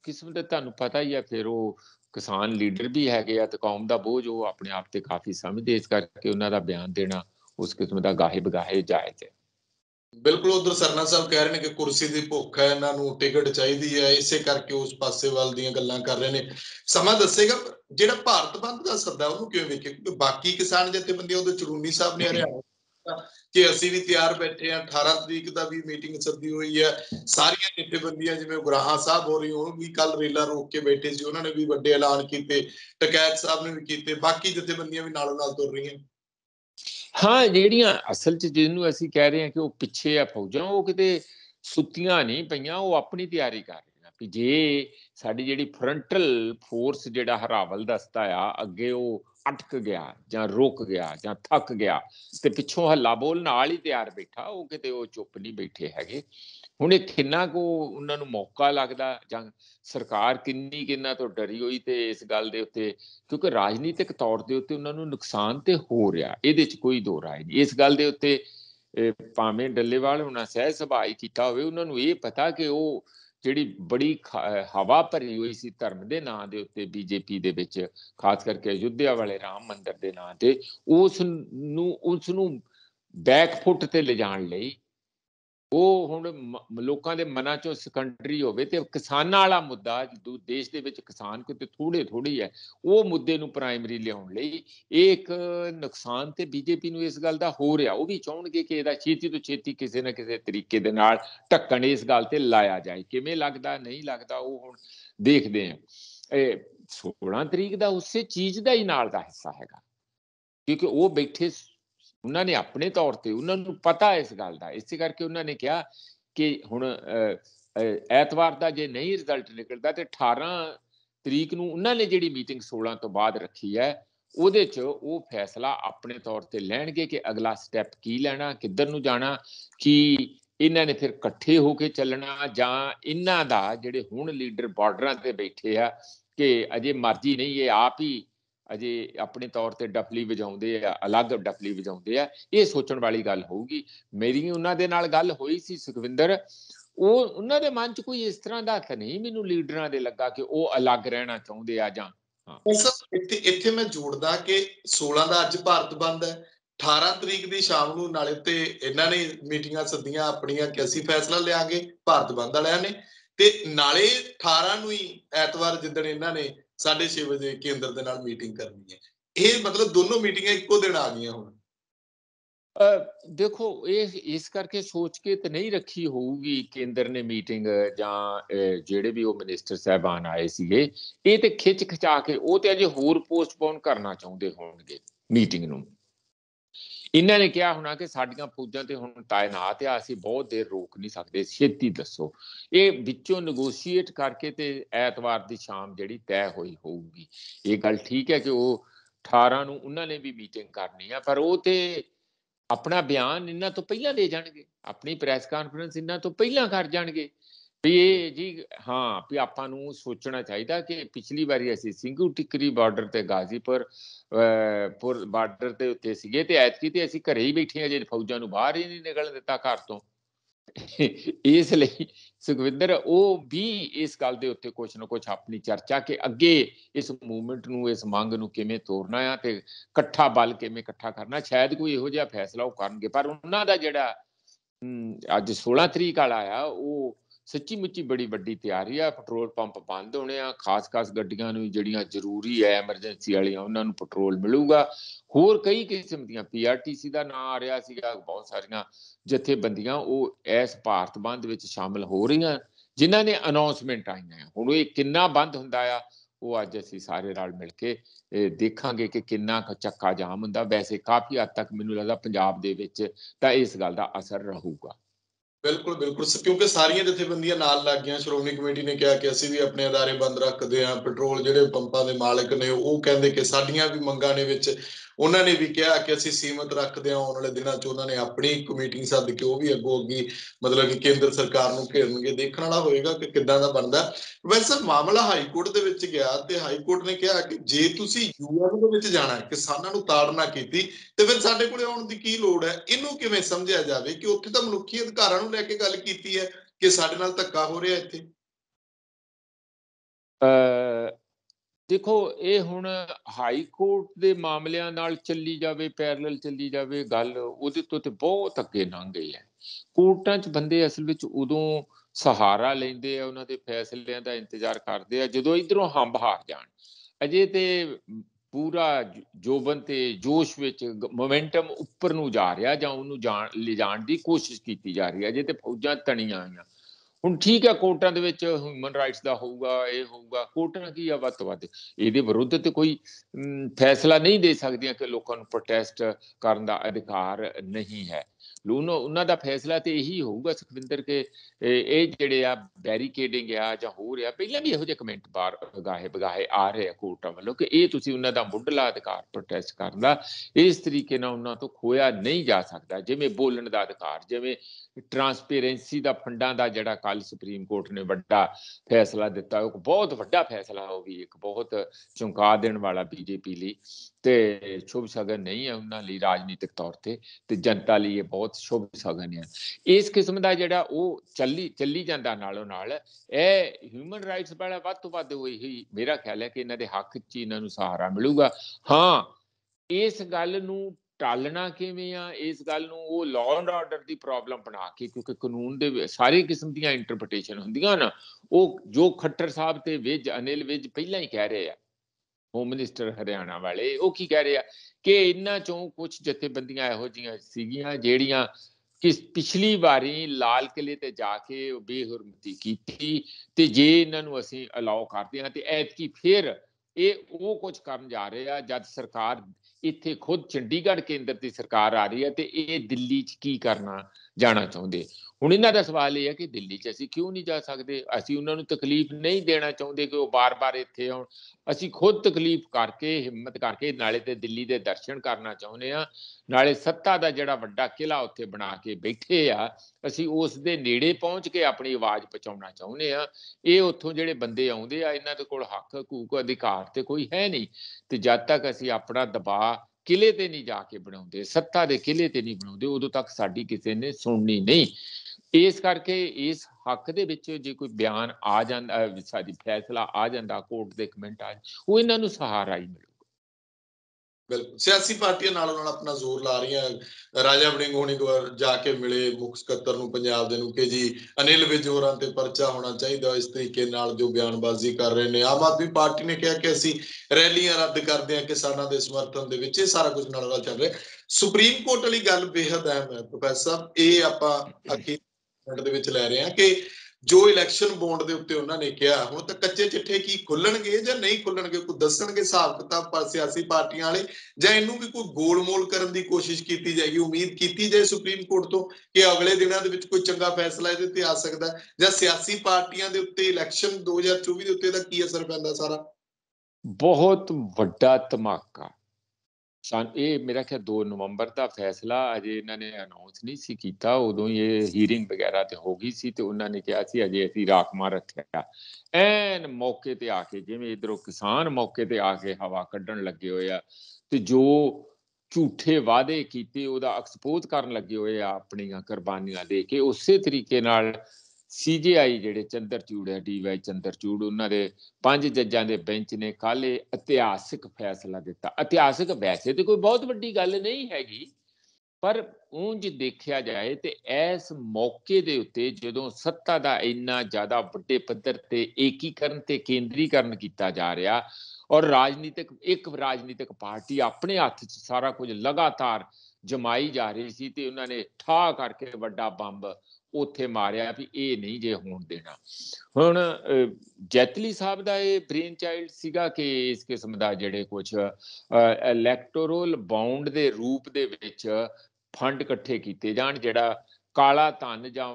ਕਿਸਮ ਦਾ ਤੁਹਾਨੂੰ ਪਤਾ ਹੀ ਆ ਫਿਰ ਉਹ ਕਿਸਾਨ ਲੀਡਰ ਵੀ ਹੈਗੇ ਆ ਤੇ ਕੌਮ ਦਾ ਬੋਝ ਉਹ ਆਪਣੇ ਆਪ ਤੇ ਕਾਫੀ ਸਮਝਦੇ ਇਸ ਕਰਕੇ ਉਹਨਾਂ ਦਾ ਬਿਆਨ ਦੇਣਾ ਉਸ ਕਿਸਮ ਦਾ ਗਾਹੇ ਬਗਾਹੇ ਜਾਇਜ਼ ਹੈ ਬਿਲਕੁਲ ਉਧਰ ਸਰਨਾ ਸਾਹਿਬ ਕਹਿ ਰਹੇ ਨੇ ਕਿ ਕੁਰਸੀ ਦੀ ਭੁੱਖ ਹੈ ਇਹਨਾਂ ਨੂੰ ਟਿਕਟ ਚਾਹੀਦੀ ਹੈ ਇਸੇ ਕਰਕੇ ਉਸ ਪਾਸੇ ਵੱਲ ਦੀਆਂ ਗੱਲਾਂ ਕਰ ਰਹੇ ਨੇ ਸਮਾਂ ਦੱਸੇਗਾ ਜਿਹੜਾ ਭਾਰਤ ਬੰਦ ਦਾ ਸੱਦਾ ਉਹਨੂੰ ਕਿਵੇਂ ਵੇਖੇ ਕਿਉਂਕਿ ਬਾਕੀ ਕਿਸਾਨ ਬੰਦੇ ਉਹਦੇ ਚਰੂਨੀ ਸਾਹਿਬ ਨੇ ਹਰਿਆਣਾ ਕਿ ਅਸੀਂ ਵੀ ਤਿਆਰ ਬੈਠੇ ਆ 18 ਤਰੀਕ ਦਾ ਵੀ ਮੀਟਿੰਗ ਸੱਦੀ ਹੋਈ ਹੈ ਸਾਰੀਆਂ ਬੰਦੀਆਂ ਜਿਵੇਂ ਗੁਰਾਹਾ ਸਾਹਿਬ ਹੋ ਰਹੀ ਉਹ ਵੀ ਕੱਲ ਰੇਲਾ ਰੋਕ ਕੇ ਬੈਠੇ ਸੀ ਉਹਨਾਂ ਨੇ ਵੀ ਵੱਡੇ ਐਲਾਨ ਕੀਤੇ ਟਕੈਤ ਸਾਹਿਬ ਨੇ ਵੀ ਕੀਤੇ ਬਾਕੀ ਬੰਦੀਆਂ ਵੀ ਨਾਲ ਨਾਲ ਤੁਰ ਰਹੀਆਂ ਹਾਂ ਜਿਹੜੀਆਂ ਅਸਲ 'ਚ ਜਿਹਨੂੰ ਅਸੀਂ ਕਹਿ ਰਹੇ ਹਾਂ ਕਿ ਉਹ ਪਿੱਛੇ ਆ ਫੌਜਾਂ ਉਹ ਕਿਤੇ ਸੁੱਤੀਆਂ ਨਹੀਂ ਪਈਆਂ ਉਹ ਆਪਣੀ ਤਿਆਰੀ ਕਰ ਰਹੀਆਂ ਕਿ ਜੇ ਸਾਡੀ ਜਿਹੜੀ ਫਰੰਟਲ ਫੋਰਸ ਜਿਹੜਾ ਹਰਾਵਲ ਦਸਤਾ ਆ ਅੱਗੇ ਉਹ ਅਟਕ ਗਿਆ ਜਾਂ ਰੁਕ ਗਿਆ ਜਾਂ ਥੱਕ ਗਿਆ ਤੇ ਪਿੱਛੋਂ ਹੱਲਾ ਬੋਲ ਨਾਲ ਹੀ ਤਿਆਰ ਬੈਠਾ ਉਹ ਕਿਤੇ ਉਹ ਚੁੱਪ ਨਹੀਂ ਬੈਠੇ ਹੈਗੇ ਹੁਣ ਇਹ ਕਿੰਨਾ ਕੋ ਉਹਨਾਂ ਨੂੰ ਮੌਕਾ ਲੱਗਦਾ ਜਾਂ ਸਰਕਾਰ ਕਿੰਨੀ ਕਿੰਨਾ ਤੋਂ ਡਰੀ ਹੋਈ ਤੇ ਇਸ ਗੱਲ ਦੇ ਉੱਤੇ ਕਿਉਂਕਿ ਰਾਜਨੀਤਿਕ ਤੌਰ ਦੇ ਉੱਤੇ ਉਹਨਾਂ ਨੂੰ ਨੁਕਸਾਨ ਤੇ ਹੋ ਰਿਹਾ ਇਹਦੇ 'ਚ ਕੋਈ ਦੋ ਰਾਏ ਨਹੀਂ ਇਸ ਗੱਲ ਦੇ ਉੱਤੇ ਭਾਵੇਂ ਡੱਲੇਵਾਲ ਹੋਣਾ ਸਹਿ ਸਭਾਈ ਕੀਤਾ ਹੋਵੇ ਉਹਨਾਂ ਨੂੰ ਇਹ ਪਤਾ ਕਿ ਉਹ ਜਿਹੜੀ ਬੜੀ ਹਵਾ ਭਰੀ ਹੋਈ ਸੀ ਧਰਮ ਦੇ ਨਾਂ ਦੇ ਉੱਤੇ ਬੀਜੇਪੀ ਦੇ ਵਿੱਚ ਖਾਸ ਕਰਕੇ ਅਯੁੱਧਿਆ ਵਾਲੇ ਰਾਮ ਮੰਦਿਰ ਦੇ ਨਾਂ ਤੇ ਉਸ ਨੂੰ ਉਸ ਨੂੰ ਬੈਕਫੁੱਟ ਤੇ ਲਿਜਾਣ ਲਈ ਉਹ ਹੁਣ ਲੋਕਾਂ ਦੇ ਮਨਾਂ ਚੋਂ ਸੈਕੰਡਰੀ ਹੋਵੇ ਤੇ ਕਿਸਾਨਾਂ ਵਾਲਾ ਮੁੱਦਾ ਜਿਹੜਾ ਦੇਸ਼ ਦੇ ਵਿੱਚ ਕਿਸਾਨ ਕਿਤੇ ਥੋੜੇ ਥੋੜੀ ਹੈ ਉਹ ਮੁੱਦੇ ਨੂੰ ਪ੍ਰਾਇਮਰੀ ਲਿਆਉਣ ਲਈ ਇਹ ਇੱਕ ਨੁਕਸਾਨ ਤੇ ਬੀਜੇਪੀ ਨੂੰ ਇਸ ਗੱਲ ਦਾ ਹੋ ਰਿਹਾ ਉਹ ਵੀ ਚਾਹਣਗੇ ਕਿ ਇਹਦਾ ਛੇਤੀ ਤੋਂ ਛੇਤੀ ਕਿਸੇ ਨਾ ਕਿਸੇ ਤਰੀਕੇ ਦੇ ਨਾਲ ਢੱਕਣ ਇਸ ਗੱਲ ਤੇ ਲਾਇਆ ਜਾਏ ਕਿਵੇਂ ਲੱਗਦਾ ਨਹੀਂ ਲੱਗਦਾ ਉਹ ਹੁਣ ਦੇਖਦੇ ਆ ਇਹ 16 ਤਰੀਕ ਦਾ ਉਸੇ ਚੀਜ਼ ਦਾ ਹੀ ਨਾਲ ਦਾ ਹਿੱਸਾ ਹੈਗਾ ਕਿਉਂਕਿ ਉਹ ਬੈਠੇ ਉਹਨਾਂ ਨੇ ਆਪਣੇ ਤੌਰ ਤੇ ਉਹਨਾਂ ਨੂੰ ਪਤਾ ਇਸ ਗੱਲ ਦਾ ਇਸੇ ਕਰਕੇ ਉਹਨਾਂ ਨੇ ਕਿਹਾ ਕਿ ਹੁਣ ਐਤਵਾਰ ਦਾ ਜੇ ਨਹੀਂ ਰਿਜ਼ਲਟ ਨਿਕਲਦਾ ਤੇ 18 ਤਰੀਕ ਨੂੰ ਉਹਨਾਂ ਨੇ ਜਿਹੜੀ ਮੀਟਿੰਗ 16 ਤੋਂ ਬਾਅਦ ਰੱਖੀ ਹੈ ਉਹਦੇ 'ਚ ਉਹ ਫੈਸਲਾ ਆਪਣੇ ਤੌਰ ਤੇ ਲੈਣਗੇ ਕਿ ਅਗਲਾ ਸਟੈਪ ਕੀ ਲੈਣਾ ਕਿੱਧਰ ਨੂੰ ਜਾਣਾ ਕਿ ਇਹਨਾਂ ਨੇ ਫਿਰ ਇਕੱਠੇ ਹੋ ਕੇ ਚੱਲਣਾ ਜਾਂ ਇਹਨਾਂ ਦਾ ਜਿਹੜੇ ਹੁਣ ਲੀਡਰ ਬਾਰਡਰਾਂ ਤੇ ਬੈਠੇ ਆ ਕਿ ਅਜੇ ਮਰਜ਼ੀ ਨਹੀਂ ਇਹ ਆਪ ਹੀ ਅਜੇ ਆਪਣੇ ਤੌਰ ਤੇ ਡਫਲੀ ਵਜਾਉਂਦੇ ਆ ਅਲੱਗ ਡਫਲੀ ਵਜਾਉਂਦੇ ਆ ਇਹ ਸੋਚਣ ਵਾਲੀ ਗੱਲ ਹੋਊਗੀ ਮੇਰੀ ਉਹਨਾਂ ਦੇ ਨਾਲ ਗੱਲ ਹੋਈ ਸੀ ਸੁਖਵਿੰਦਰ ਉਹ ਉਹਨਾਂ ਦੇ ਮਨ 'ਚ ਕੋਈ ਇਸ ਤਰ੍ਹਾਂ ਦਾ ਤਾਂ ਨਹੀਂ ਮੈਨੂੰ ਲੀਡਰਾਂ ਦੇ ਲੱਗਾ ਕਿ ਉਹ ਅਲੱਗ ਰਹਿਣਾ ਚਾਹੁੰਦੇ ਆ ਜਾਂ ਇੱਥੇ ਇੱਥੇ ਮੈਂ ਜੋੜਦਾ ਕਿ 16 ਦਾ ਅੱਜ ਭਾਰਤ ਬੰਦ ਹੈ 18 ਤਰੀਕ ਦੀ ਸ਼ਾਮ ਨੂੰ ਨਾਲੇ ਤੇ ਇਹਨਾਂ ਨੇ ਮੀਟਿੰਗਾਂ ਸੱਦੀਆਂ ਆਪਣੀਆਂ ਕਿ ਅਸੀਂ ਫੈਸਲਾ ਲਿਆਂਗੇ ਭਾਰਤ ਬੰਦ ਵਾਲਿਆਂ ਨੇ ਤੇ ਨਾਲੇ 18 ਨੂੰ ਹੀ ਐਤਵਾਰ ਜਿੱਦਣ ਇਹਨਾਂ ਨੇ 6:30 ਵਜੇ ਕੇਂਦਰ ਦੇ ਨਾਲ ਮੀਟਿੰਗ ਕਰਨੀ ਹੈ ਇਹ ਮਤਲਬ ਦੋਨੋਂ ਮੀਟਿੰਗਾਂ ਇੱਕੋ ਦਿਨ ਆ ਗਈਆਂ ਹੁਣ ਦੇਖੋ ਇਹ ਇਸ ਕਰਕੇ ਸੋਚ ਕੇ ਤੇ ਨਹੀਂ ਰੱਖੀ ਹੋਊਗੀ ਕੇਂਦਰ ਨੇ ਮੀਟਿੰਗ ਜਾਂ ਜਿਹੜੇ ਵੀ ਉਹ ਮਿਨਿਸਟਰ ਸਹਿਬਾਨ ਆਏ ਸੀਗੇ ਇਹ ਤੇ ਖਿੱਚ ਖਚਾ ਕੇ ਉਹ ਤੇ ਅਜੇ ਹੋਰ ਪੋਸਟਪੋਨ ਕਰਨਾ ਚਾਹੁੰਦੇ ਹੋਣਗੇ ਮੀਟਿੰਗ ਨੂੰ ਇਹਨਾਂ ਨੇ ਕਿਹਾ ਹੋਣਾ ਕਿ ਸਾਡੀਆਂ ਫੌਜਾਂ ਤੇ ਹੁਣ ਤਾਇਨਾਤ ਆ ਅਸੀਂ ਬਹੁਤ ਦੇਰ ਰੋਕ ਨਹੀਂ ਸਕਦੇ ਛੇਤੀ ਦੱਸੋ ਇਹ ਵਿੱਚੋਂ ਨੇਗੋਸ਼ੀਏਟ ਕਰਕੇ ਤੇ ਐਤਵਾਰ ਦੀ ਸ਼ਾਮ ਜਿਹੜੀ ਤੈਅ ਹੋਈ ਹੋਊਗੀ ਇਹ ਗੱਲ ਠੀਕ ਹੈ ਕਿ ਉਹ 18 ਨੂੰ ਉਹਨਾਂ ਨੇ ਵੀ ਮੀਟਿੰਗ ਕਰਨੀ ਆ ਪਰ ਉਹ ਤੇ ਆਪਣਾ ਬਿਆਨ ਇਹਨਾਂ ਤੋਂ ਪਹਿਲਾਂ ਦੇ ਜਾਣਗੇ ਆਪਣੀ ਪ੍ਰੈਸ ਕਾਨਫਰੰਸ ਇਹਨਾਂ ਤੋਂ ਪਹਿਲਾਂ ਕਰ ਜਾਣਗੇ ਇਹ ਜੀ ਹਾਂ ਵੀ ਆਪਾਂ ਨੂੰ ਸੋਚਣਾ ਚਾਹੀਦਾ ਕਿ ਪਿਛਲੀ ਵਾਰੀ ਅਸੀਂ ਸਿੰਘੂ ਟਿਕਰੀ ਬਾਰਡਰ ਤੇ ਗਾਜ਼ੀਪੁਰ ਪੁਰ ਬਾਰਡਰ ਤੇ ਉੱਤੇ ਸੀਗੇ ਤੇ ਐਤਕੀ ਤੇ ਅਸੀਂ ਘਰੇ ਹੀ ਬੈਠੇ ਜੇ ਫੌਜਾਂ ਨੂੰ ਬਾਹਰ ਹੀ ਨਹੀਂ ਨਿਕਲਣ ਦਿੱਤਾ ਘਰ ਤੋਂ ਇਸ ਲਈ ਸੁਖਵਿੰਦਰ ਉਹ ਵੀ ਇਸ ਗੱਲ ਦੇ ਉੱਤੇ ਕੁਝ ਨਾ ਕੁਝ ਆਪਣੀ ਚਰਚਾ ਕਿ ਅੱਗੇ ਇਸ ਮੂਵਮੈਂਟ ਨੂੰ ਇਸ ਮੰਗ ਨੂੰ ਕਿਵੇਂ ਤੋੜਨਾ ਆ ਤੇ ਇਕੱਠਾ ਬਲ ਕਿਵੇਂ ਇਕੱਠਾ ਕਰਨਾ ਸ਼ਾਇਦ ਕੋਈ ਇਹੋ ਜਿਹਾ ਫੈਸਲਾ ਉਹ ਕਰਨਗੇ ਪਰ ਉਹਨਾਂ ਦਾ ਜਿਹੜਾ ਅੱਜ 16 ਤਰੀਕ ਵਾਲਾ ਆ ਉਹ ਸੱਚੀ ਮੁੱਚੀ ਬੜੀ ਵੱਡੀ ਤਿਆਰੀ ਆ ਪੈਟਰੋਲ ਪੰਪ ਬੰਦ ਹੋਣੇ ਆ ਖਾਸ-ਖਾਸ ਗੱਡੀਆਂ ਨੂੰ ਜਿਹੜੀਆਂ ਜ਼ਰੂਰੀ ਐ ਐਮਰਜੈਂਸੀ ਵਾਲੀਆਂ ਉਹਨਾਂ ਨੂੰ ਪੈਟਰੋਲ ਮਿਲੂਗਾ ਹੋਰ ਕਈ ਕਿਸਮ ਦੀਆਂ ਪੀਆਰਟੀਸੀ ਦਾ ਨਾਂ ਆ ਰਿਹਾ ਸੀਗਾ ਬਹੁਤ ਸਾਰੀਆਂ ਜਿੱਥੇ ਬੰਦੀਆਂ ਉਹ ਇਸ ਭਾਰਤ ਬੰਦ ਵਿੱਚ ਸ਼ਾਮਲ ਹੋ ਰਹੀਆਂ ਜਿਨ੍ਹਾਂ ਨੇ ਅਨਾਉਂਸਮੈਂਟ ਆਈਆਂ ਹੁਣ ਇਹ ਕਿੰਨਾ ਬੰਦ ਹੁੰਦਾ ਆ ਉਹ ਅੱਜ ਅਸੀਂ ਸਾਰੇ ਨਾਲ ਮਿਲ ਕੇ ਦੇਖਾਂਗੇ ਕਿ ਕਿੰਨਾ ਚੱਕਾ ਜਾਮ ਹੁੰਦਾ ਵੈਸੇ ਕਾਫੀ ਹੱਦ ਤੱਕ ਮੈਨੂੰ ਲੱਗਦਾ ਪੰਜਾਬ ਦੇ ਵਿੱਚ ਤਾਂ ਇਸ ਗੱਲ ਦਾ ਅਸਰ ਰਹੂਗਾ ਬਿਲਕੁਲ ਬਿਲਕੁਲ ਕਿਉਂਕਿ ਸਾਰੀਆਂ ਜਥੇਬੰਦੀਆਂ ਨਾਲ ਲੱਗ ਗਈਆਂ ਸ਼੍ਰੋਮਣੀ ਕਮੇਟੀ ਨੇ ਕਿਹਾ ਕਿ ਅਸੀਂ ਵੀ ਆਪਣੇ ਅਦਾਰੇ ਬੰਦ ਰੱਖਦੇ ਆ ਪੈਟਰੋਲ ਜਿਹੜੇ ਪੰਪਾਂ ਦੇ ਮਾਲਕ ਨੇ ਉਹ ਕਹਿੰਦੇ ਕਿ ਸਾਡੀਆਂ ਵੀ ਮੰਗਾਂ ਨੇ ਵਿੱਚ ਉਹਨਾਂ ਨੇ ਵੀ ਕਿਹਾ ਕਿ ਅਸੀਂ ਸੀਮਤ ਰੱਖਦੇ ਹਾਂ ਆਉਣ ਵਾਲੇ ਦਿਨਾਂ 'ਚ ਉਹਨਾਂ ਨੇ ਆਪਣੀ ਕਮੇਟੀ ਸੱਦ ਕੇ ਉਹ ਵੀ ਅੱਗੋਂ ਅੱਗੀ ਮਤਲਬ ਕਿ ਕੇਂਦਰ ਸਰਕਾਰ ਨੂੰ ਘੇਰਨਗੇ ਦੇਖਣ ਵਾਲਾ ਹੋਏਗਾ ਕਿ ਕਿੱਦਾਂ ਦਾ ਬਣਦਾ ਵੈਸੇ ਮਾਮਲਾ ਹਾਈ ਕੋਰਟ ਦੇ ਵਿੱਚ ਗਿਆ ਤੇ ਹਾਈ ਕੋਰਟ ਨੇ ਕਿਹਾ ਕਿ ਜੇ ਤੁਸੀਂ ਯੂਐਨ ਦੇ ਵਿੱਚ ਜਾਣਾ ਹੈ ਕਿਸਾਨਾਂ ਨੂੰ ਤਾੜਨਾ ਕੀਤੀ ਤੇ ਫਿਰ ਸਾਡੇ ਕੋਲੇ ਆਉਣ ਦੀ ਕੀ ਲੋੜ ਹੈ ਇਹਨੂੰ ਕਿਵੇਂ ਸਮਝਿਆ ਜਾਵੇ ਕਿ ਉੱਥੇ ਤਾਂ ਮਨੁੱਖੀ ਅਧਿਕਾਰਾਂ ਨੂੰ ਲੈ ਕੇ ਗੱਲ ਕੀਤੀ ਹੈ ਕਿ ਸਾਡੇ ਨਾਲ ਧੱਕਾ ਹੋ ਰਿਹਾ ਇੱਥੇ ਅ ਦੇਖੋ ਇਹ ਹੁਣ ਹਾਈ ਕੋਰਟ ਦੇ ਮਾਮਲਿਆਂ ਨਾਲ ਚੱਲੀ ਜਾਵੇ ਪੈਰਲਲ ਚੱਲੀ ਜਾਵੇ ਗੱਲ ਉਹਦੇ ਤੋਂ ਤੇ ਬਹੁਤ ਅੱਗੇ ਲੰਘ ਗਈ ਹੈ ਕੋਰਟਾਂ 'ਚ ਬੰਦੇ ਅਸਲ ਵਿੱਚ ਉਦੋਂ ਸਹਾਰਾ ਲੈਂਦੇ ਆ ਉਹਨਾਂ ਦੇ ਫੈਸਲਿਆਂ ਦਾ ਇੰਤਜ਼ਾਰ ਕਰਦੇ ਆ ਜਦੋਂ ਇਧਰੋਂ ਹੰਬ ਹਾਰ ਜਾਣ ਅਜੇ ਤੇ ਪੂਰਾ ਜੋਬਨ ਤੇ ਜੋਸ਼ ਵਿੱਚ ਮੋਮੈਂਟਮ ਉੱਪਰ ਨੂੰ ਜਾ ਰਿਹਾ ਜਾਂ ਉਹਨੂੰ ਜਾਣ ਲਿਜਾਣ ਦੀ ਕੋਸ਼ਿਸ਼ ਕੀਤੀ ਜਾ ਰਹੀ ਹੈ ਅਜੇ ਤੇ ਫੌਜਾਂ ਤਣੀਆਂ ਆਈਆਂ ਹੁਣ ਠੀਕ ਹੈ ਕੋਰਟਾਂ ਦੇ ਵਿੱਚ ਹਿਊਮਨ ਰਾਈਟਸ ਦਾ ਹੋਊਗਾ ਇਹ ਹੋਊਗਾ ਕੋਰਟਾਂ ਕੀ ਆ ਵੱਤ ਵੱਤ ਇਹਦੇ ਵਿਰੁੱਧ ਤੇ ਕੋਈ ਫੈਸਲਾ ਨਹੀਂ ਦੇ ਸਕਦੀਆਂ ਕਿ ਲੋਕਾਂ ਨੂੰ ਪ੍ਰੋਟੈਸਟ ਕਰਨ ਦਾ ਅਧਿਕਾਰ ਨਹੀਂ ਹੈ ਲੂਨੋ ਉਹਨਾਂ ਦਾ ਫੈਸਲਾ ਤੇ ਇਹੀ ਹੋਊਗਾ ਸੁਖਵਿੰਦਰ ਕੇ ਇਹ ਜਿਹੜੇ ਆ ਬੈਰੀਕੇਡਿੰਗ ਆ ਜਾਂ ਹੋ ਰਿਹਾ ਪਹਿਲਾਂ ਵੀ ਇਹੋ ਜਿਹੇ ਕਮੈਂਟ ਬਾਰ ਗਾਹੇ ਬਗਾਹੇ ਆ ਰਹੇ ਆ ਕੋਰਟਾਂ ਵੱਲੋਂ ਕਿ ਇਹ ਤੁਸੀਂ ਉਹਨਾਂ ਦਾ ਮੁੱਢਲਾ ਅਧਿਕਾਰ ਪ੍ਰੋਟੈਸਟ ਕਰਨ ਦਾ ਇਸ ਤਰੀਕੇ ਨਾਲ ਉਹਨਾਂ ਤੋਂ ਖੋਇਆ ਨਹੀਂ ਜਾ ਸਕਦਾ ਜਿਵੇਂ ਬੋਲਣ ਦਾ ਅਧਿਕਾਰ ਜਿਵੇਂ ਟਰਾਂਸਪੇਰੈਂਸੀ ਦਾ ਫੰਡਾਂ ਦਾ ਜਿਹੜਾ ਕੱਲ ਸੁਪਰੀਮ ਕੋਰਟ ਨੇ ਵੱਡਾ ਫੈਸਲਾ ਦਿੱਤਾ ਉਹ ਬਹੁਤ ਵੱਡਾ ਫੈਸਲਾ ਹੋ ਵੀ ਇੱਕ ਬਹੁਤ ਚੁੰਕਾ ਦੇਣ ਵਾਲਾ ਬੀਜੇਪੀ ਲਈ ਤੇ ਸ਼ੁਭ ਸ਼ਗਨ ਨਹੀਂ ਹੈ ਉਹਨਾਂ ਲਈ ਰਾਜਨੀਤਿਕ ਤੌਰ ਤੇ ਤੇ ਜਨਤਾ ਲਈ ਇਹ ਬਹੁਤ ਬਹੁਤ ਸ਼ੁਭ ਸਕਣ ਹੈ ਇਸ ਕਿਸਮ ਦਾ ਜਿਹੜਾ ਉਹ ਚੱਲੀ ਚੱਲੀ ਜਾਂਦਾ ਨਾਲੋਂ ਨਾਲ ਇਹ ਹਿਊਮਨ ਰਾਈਟਸ ਵਾਲਾ ਵੱਧ ਤੋਂ ਵੱਧ ਹੀ ਮੇਰਾ ਖਿਆਲ ਹੈ ਕਿ ਇਹਨਾਂ ਦੇ ਹੱਕ 'ਚ ਇਹਨਾਂ ਨੂੰ ਸਹਾਰਾ ਮਿਲੂਗਾ ਹਾਂ ਇਸ ਗੱਲ ਨੂੰ ਟਾਲਣਾ ਕਿਵੇਂ ਆ ਇਸ ਗੱਲ ਨੂੰ ਉਹ ਲਾਅ ਐਂਡ ਆਰਡਰ ਦੀ ਪ੍ਰੋਬਲਮ ਬਣਾ ਕੇ ਕਿਉਂਕਿ ਕਾਨੂੰਨ ਦੇ ਸਾਰੇ ਕਿਸਮ ਦੀਆਂ ਇੰਟਰਪ੍ਰੀਟੇਸ਼ਨ ਹੁੰਦੀਆਂ ਨਾ ਉਹ ਜੋ ਖੱਟਰ ਸਾਹਿਬ ਤੇ ਵਿਜ ਅਨਿਲ ਵਿਜ ਪਹਿਲਾਂ ਹੀ ਕਹਿ ਰਹੇ ਆ ਹੋਮ ਮਿਨਿਸਟਰ ਹਰਿਆਣਾ ਵਾਲੇ ਉਹ ਕੀ ਕਹਿ ਰਹੇ ਆ ਕਿ ਇਹਨਾਂ ਚੋਂ ਕੁਝ ਜਥੇਬੰਦੀਆਂ ਇਹੋ ਜੀਆਂ ਸੀਗੀਆਂ ਜਿਹੜੀਆਂ ਕਿ ਪਿਛਲੀ ਵਾਰੀ ਲਾਲ ਕਿਲੇ ਤੇ ਜਾ ਕੇ ਬੇਹਰਮਤੀ ਕੀਤੀ ਤੇ ਜੇ ਇਹਨਾਂ ਨੂੰ ਅਸੀਂ ਅਲਾਉ ਕਰਦੇ ਹਾਂ ਤੇ ਐਤਕੀ ਫੇਰ ਇਹ ਉਹ ਕੁਝ ਕਰਨ ਜਾ ਰਹੇ ਆ ਜਦ ਸਰਕਾਰ ਇੱਥੇ ਖੁਦ ਚੰਡੀਗੜ੍ਹ ਕੇਂਦਰ ਦੀ ਸਰਕਾਰ ਆ ਰਹੀ ਹੈ ਤੇ ਇਹ ਦਿੱਲੀ 'ਚ ਕੀ ਕਰਨਾ ਜਾਣਾ ਚਾਹੁੰਦੇ ਹੁਣ ਇਹਨਾਂ ਦਾ ਸਵਾਲ ਇਹ ਹੈ ਕਿ ਦਿੱਲੀ 'ਚ ਅਸੀਂ ਕਿਉਂ ਨਹੀਂ ਜਾ ਸਕਦੇ ਅਸੀਂ ਉਹਨਾਂ ਨੂੰ ਤਕਲੀਫ ਨਹੀਂ ਦੇਣਾ ਚਾਹੁੰਦੇ ਕਿ ਉਹ ਬਾਰ-ਬਾਰ ਇੱਥੇ ਆਉਣ ਅਸੀਂ ਖੁਦ ਤਕਲੀਫ ਕਰਕੇ ਹਿੰਮਤ ਕਰਕੇ ਨਾਲੇ ਤੇ ਦਿੱਲੀ ਦੇ ਦਰਸ਼ਨ ਕਰਨਾ ਚਾਹੁੰਦੇ ਆ ਨਾਲੇ ਸੱਤਾ ਦਾ ਜਿਹੜਾ ਵੱਡਾ ਕਿਲਾ ਉੱਥੇ ਬਣਾ ਕੇ ਬੈਠੇ ਆ ਅਸੀਂ ਉਸ ਦੇ ਨੇੜੇ ਪਹੁੰਚ ਕੇ ਆਪਣੀ ਆਵਾਜ਼ ਪਹੁੰਚਾਉਣਾ ਚਾਹੁੰਦੇ ਆ ਇਹ ਉੱਥੋਂ ਜਿਹੜੇ ਬੰਦੇ ਆਉਂਦੇ ਆ ਇਹਨਾਂ ਦੇ ਕੋਲ ਹੱਕ ਹਕੂਕ ਅਧਿਕਾਰ ਤੇ ਕੋਈ ਹੈ ਨਹੀਂ ਤੇ ਜਦ ਤੱਕ ਅਸੀਂ ਆਪਣਾ ਦਬਾਅ ਕਿਲੇ ਤੇ ਨਹੀਂ ਜਾ ਕੇ ਬਣਾਉਂਦੇ ਸੱਤਾ ਦੇ ਕਿਲੇ ਤੇ ਨਹੀਂ ਬਣਾਉਂਦੇ ਉਦੋਂ ਤੱਕ ਸਾਡੀ ਕਿਸੇ ਨੇ ਸੁਣਨੀ ਨਹੀਂ ਇਸ ਕਰਕੇ ਇਸ ਹੱਕ ਦੇ ਵਿੱਚ ਜੇ ਕੋਈ ਬਿਆਨ ਆ ਜਾਂਦਾ ਸਾਡੀ ਫੈਸਲਾ ਆ ਜਾਂਦਾ ਕੋਰਟ ਦੇ ਕਮੈਂਟ ਆ ਉਹ ਇਹਨਾਂ ਨੂੰ ਸਹਾਰਾ ਹੀ ਮਿਲੂ ਬਿਲਕੁਲ ਸਿਆਸੀ ਪਾਰਟੀਆਂ ਨਾਲ ਨਾਲ ਆਪਣਾ ਜ਼ੋਰ ਲਾ ਰਹੀਆਂ ਰਾਜਾ ਬੜਿੰਗ ਹੋਣੀ ਕੋਲ ਜਾ ਕੇ ਮਿਲੇ ਮੁੱਖ ਸਕੱਤਰ ਨੂੰ ਪੰਜਾਬ ਦੇ ਨੂੰ ਕਿ ਜੀ ਅਨਿਲ ਵਿਜੋਰਾਂ ਤੇ ਪਰਚਾ ਹੋਣਾ ਚਾਹੀਦਾ ਇਸ ਤਰੀਕੇ ਨਾਲ ਜੋ ਬਿਆਨਬਾਜ਼ੀ ਕਰ ਰਹੇ ਨੇ ਆਮ ਆਦਮੀ ਪਾਰਟੀ ਨੇ ਕਿਹਾ ਕਿ ਅਸੀਂ ਰੈਲੀਆਂ ਰੱਦ ਕਰਦੇ ਹਾਂ ਕਿਸਾਨਾਂ ਦੇ ਸਮਰਥਨ ਦੇ ਵਿੱਚ ਇਹ ਸਾਰਾ ਕੁਝ ਨਾਲ ਨਾਲ ਚੱਲ ਰਿਹਾ ਸੁਪਰੀਮ ਕੋਰਟ ਵਾਲੀ ਗੱਲ ਬੇਹਦ ਅਹਿਮ ਹੈ ਪ੍ਰੋਫੈਸਰ ਇਹ ਆਪਾਂ ਅਖੀਰ ਮਿੰਟ ਦੇ ਵਿੱਚ ਲੈ ਰਹੇ ਹਾਂ ਕਿ ਜੋ ਇਲੈਕਸ਼ਨ ਬੌਂਡ ਦੇ ਉੱਤੇ ਉਹਨਾਂ ਨੇ ਕਿਹਾ ਹੁਣ ਤਾਂ ਕੱਚੇ ਚਿੱਠੇ ਕੀ ਖੁੱਲਣਗੇ ਜਾਂ ਨਹੀਂ ਖੁੱਲਣਗੇ ਕੋਈ ਦੱਸਣਗੇ ਹਿਸਾਬ ਕਿਤਾਬ ਪਰ ਸਿਆਸੀ ਪਾਰਟੀਆਂ ਵਾਲੇ ਜਾਂ ਇਹਨੂੰ ਵੀ ਕੋਈ ਗੋਲਮੋਲ ਕਰਨ ਦੀ ਕੋਸ਼ਿਸ਼ ਕੀਤੀ ਜਾਏਗੀ ਉਮੀਦ ਕੀਤੀ ਜਾਏ ਸੁਪਰੀਮ ਕੋਰਟ ਤੋਂ ਕਿ ਅਗਲੇ ਦਿਨਾਂ ਦੇ ਵਿੱਚ ਕੋਈ ਚੰਗਾ ਫੈਸਲਾ ਇਹਦੇ ਤੇ ਆ ਸਕਦਾ ਜਾਂ ਸਿਆਸੀ ਪਾਰਟੀਆਂ ਦੇ ਉੱਤੇ ਇਲੈਕਸ਼ਨ 2024 ਦੇ ਉੱਤੇ ਦਾ ਕੀ ਅਸਰ ਪੈਂਦਾ ਸਾਰਾ ਬਹੁਤ ਵੱਡਾ ਧਮਾਕਾ ਸਾਨ ਇਹ ਮੇਰਾ ਖਿਆਲ 2 ਨਵੰਬਰ ਦਾ ਫੈਸਲਾ ਅਜੇ ਇਹਨਾਂ ਨੇ ਅਨਾਉਂਸ ਨਹੀਂ ਸੀ ਕੀਤਾ ਉਦੋਂ ਇਹ ਹੀਰਿੰਗ ਵਗੈਰਾ ਤੇ ਹੋ ਗਈ ਸੀ ਤੇ ਉਹਨਾਂ ਨੇ ਕਿਹਾ ਸੀ ਅਜੇ ਅਸੀਂ ਰਾਖਮਾ ਰੱਖਿਆ ਐਨ ਮੌਕੇ ਤੇ ਆ ਕੇ ਜਿਵੇਂ ਇਧਰੋਂ ਕਿਸਾਨ ਮੌਕੇ ਤੇ ਆ ਕੇ ਹਵਾ ਕੱਢਣ ਲੱਗੇ ਹੋਏ ਆ ਤੇ ਜੋ ਝੂਠੇ ਵਾਅਦੇ ਕੀਤੇ ਉਹਦਾ ਐਕਸਪੋਜ਼ ਕਰਨ ਲੱਗੇ ਹੋਏ ਆ ਆਪਣੀਆਂ ਕੁਰਬਾਨੀਆਂ ਦੇ ਕੇ ਉਸੇ ਤਰੀਕੇ ਨਾਲ ਸੀਜੀਆਈ ਜਿਹੜੇ ਚੰਦਰਚੂੜ ਹੈ ਡੀਵਾਈ ਚੰਦਰਚੂੜ ਉਹਨਾਂ ਦੇ ਪੰਜ ਜੱਜਾਂ ਦੇ ਬੈਂਚ ਨੇ ਕਾਲੇ ਇਤਿਹਾਸਿਕ ਫੈਸਲਾ ਦਿੱਤਾ ਇਤਿਹਾਸਿਕ ਵੈਸੇ ਤੇ ਕੋਈ ਬਹੁਤ ਵੱਡੀ ਗੱਲ ਨਹੀਂ ਹੈਗੀ ਪਰ ਉਂਝ ਦੇਖਿਆ ਜਾਏ ਤੇ ਇਸ ਮੌਕੇ ਦੇ ਉੱਤੇ ਜਦੋਂ ਸੱਤਾ ਦਾ ਇੰਨਾ ਜ਼ਿਆਦਾ ਵੱਡੇ ਪੱਧਰ ਤੇ ਏਕੀਕਰਨ ਤੇ ਕੇਂਦਰੀਕਰਨ ਕੀਤਾ ਜਾ ਰਿਹਾ ਔਰ ਰਾਜਨੀਤਿਕ ਇੱਕ ਰਾਜਨੀਤਿਕ ਪਾਰਟੀ ਆਪਣੇ ਹੱਥ 'ਚ ਸਾਰਾ ਕੁਝ ਲਗਾਤਾਰ ਜਮਾਈ ਜਾ ਰਹੀ ਸੀ ਤੇ ਉਹਨਾਂ ਨੇ ਠਾ ਕਰਕੇ ਵੱਡਾ ਬੰਬ ਉੱਥੇ ਮਾਰਿਆ ਵੀ ਇਹ ਨਹੀਂ ਜੇ ਹੋਣ ਦੇਣਾ ਹੁਣ ਜੈਤਲੀ ਸਾਹਿਬ ਦਾ ਇਹ ਬ੍ਰੇਨ ਚਾਈਲਡ ਸੀਗਾ ਕਿ ਇਸ ਕਿਸਮ ਦਾ ਜਿਹੜੇ ਕੁਝ ਇਲੈਕਟੋਰਲ ਬਾਉਂਡ ਦੇ ਰੂਪ ਦੇ ਵਿੱਚ ਫੰਡ ਇਕੱਠੇ ਕੀਤੇ ਜਾਣ ਜਿਹੜਾ ਕਾਲਾ ਧਨ ਜਾਂ